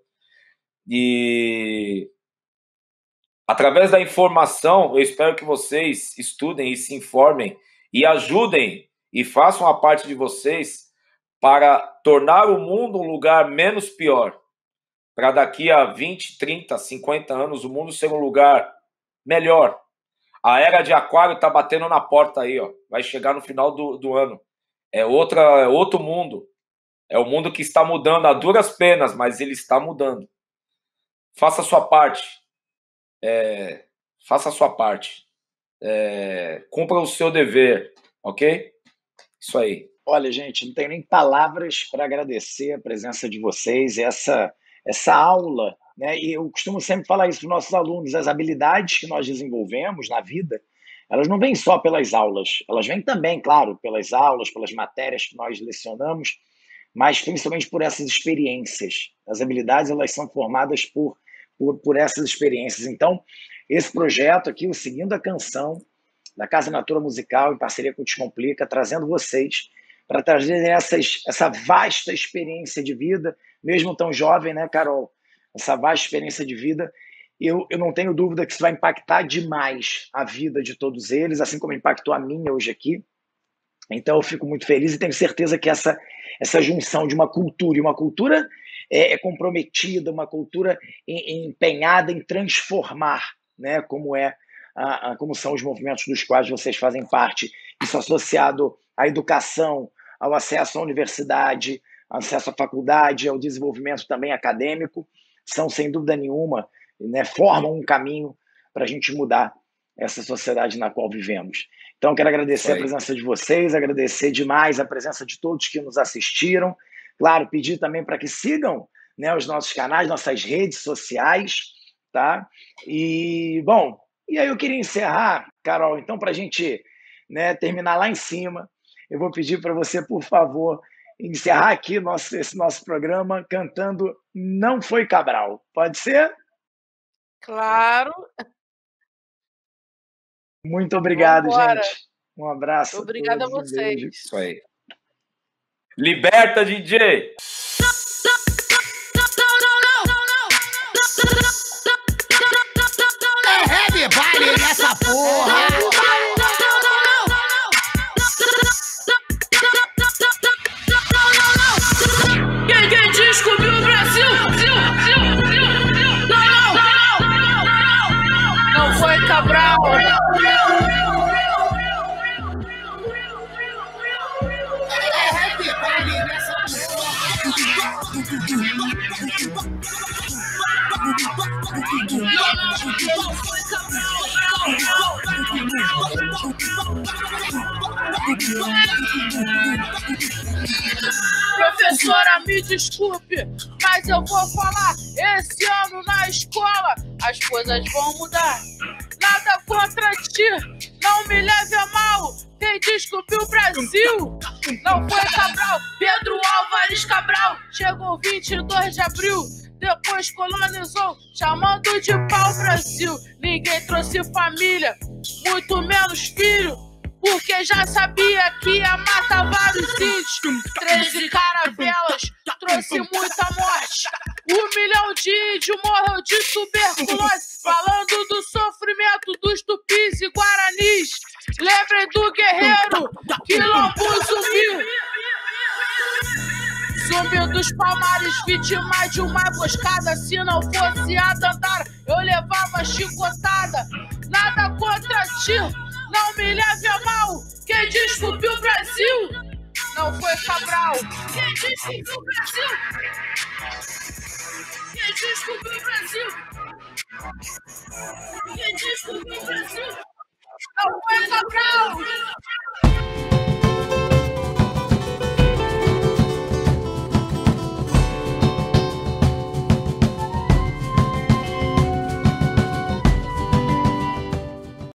E através da informação, eu espero que vocês estudem e se informem e ajudem e façam a parte de vocês para tornar o mundo um lugar menos pior, para daqui a 20, 30, 50 anos o mundo ser um lugar melhor. A era de Aquário está batendo na porta aí, ó. Vai chegar no final do, do ano. É outra, é outro mundo. É o mundo que está mudando a duras penas, mas ele está mudando. Faça a sua parte. É, faça a sua parte. É, cumpra o seu dever, ok? Isso aí. Olha, gente, não tenho nem palavras para agradecer a presença de vocês, essa, essa aula. Né? E eu costumo sempre falar isso para os nossos alunos: as habilidades que nós desenvolvemos na vida, elas não vêm só pelas aulas, elas vêm também, claro, pelas aulas, pelas matérias que nós lecionamos, mas principalmente por essas experiências. As habilidades elas são formadas por, por, por essas experiências. Então, esse projeto aqui, o Seguindo a Canção, da Casa Natura Musical, em parceria com o Descomplica, trazendo vocês para trazer essas, essa vasta experiência de vida, mesmo tão jovem, né, Carol? Essa vasta experiência de vida. Eu, eu não tenho dúvida que isso vai impactar demais a vida de todos eles, assim como impactou a minha hoje aqui. Então eu fico muito feliz e tenho certeza que essa, essa junção de uma cultura e uma cultura é, é comprometida, uma cultura em, em empenhada em transformar, né, como é a, a, como são os movimentos dos quais vocês fazem parte, isso associado à educação, ao acesso à universidade, acesso à faculdade, ao desenvolvimento também acadêmico, são, sem dúvida nenhuma, né, formam um caminho para a gente mudar essa sociedade na qual vivemos. Então, quero agradecer a presença de vocês, agradecer demais a presença de todos que nos assistiram. Claro, pedir também para que sigam né, os nossos canais, nossas redes sociais, tá? E, bom, e aí eu queria encerrar, Carol, então, para a gente né, terminar lá em cima, eu vou pedir para você, por favor, encerrar aqui nosso, esse nosso programa cantando Não Foi Cabral. Pode ser? Claro. Muito obrigado, Vambora. gente. Um abraço. Obrigada a, a vocês. Um Isso aí. Liberta, DJ! Everybody nessa porra! Cabral. Professora, me desculpe, mas eu vou falar. Esse ano na escola as coisas vão mudar. Nada contra ti, não me leve a mal. Quem descobriu o Brasil não foi Cabral, Pedro Álvares Cabral. Chegou 22 de abril, depois colonizou, chamando de pau Brasil. Ninguém trouxe família, muito menos filho porque já sabia que ia matar vários índios. Treze caravelas, trouxe muita morte. Um milhão de índios morreu de tuberculose. Falando do sofrimento dos tupis e guaranis. Lembrem do guerreiro que lombo sumiu. Zumbi dos palmares, vítima de uma emboscada. Se não fosse a Dandara, eu levava chicotada. Nada contra ti não me leve a mal, quem descobriu o Brasil não foi Cabral. Quem descobriu o Brasil? Quem descobriu o Brasil? Quem descobriu o Brasil? Não foi Cabral.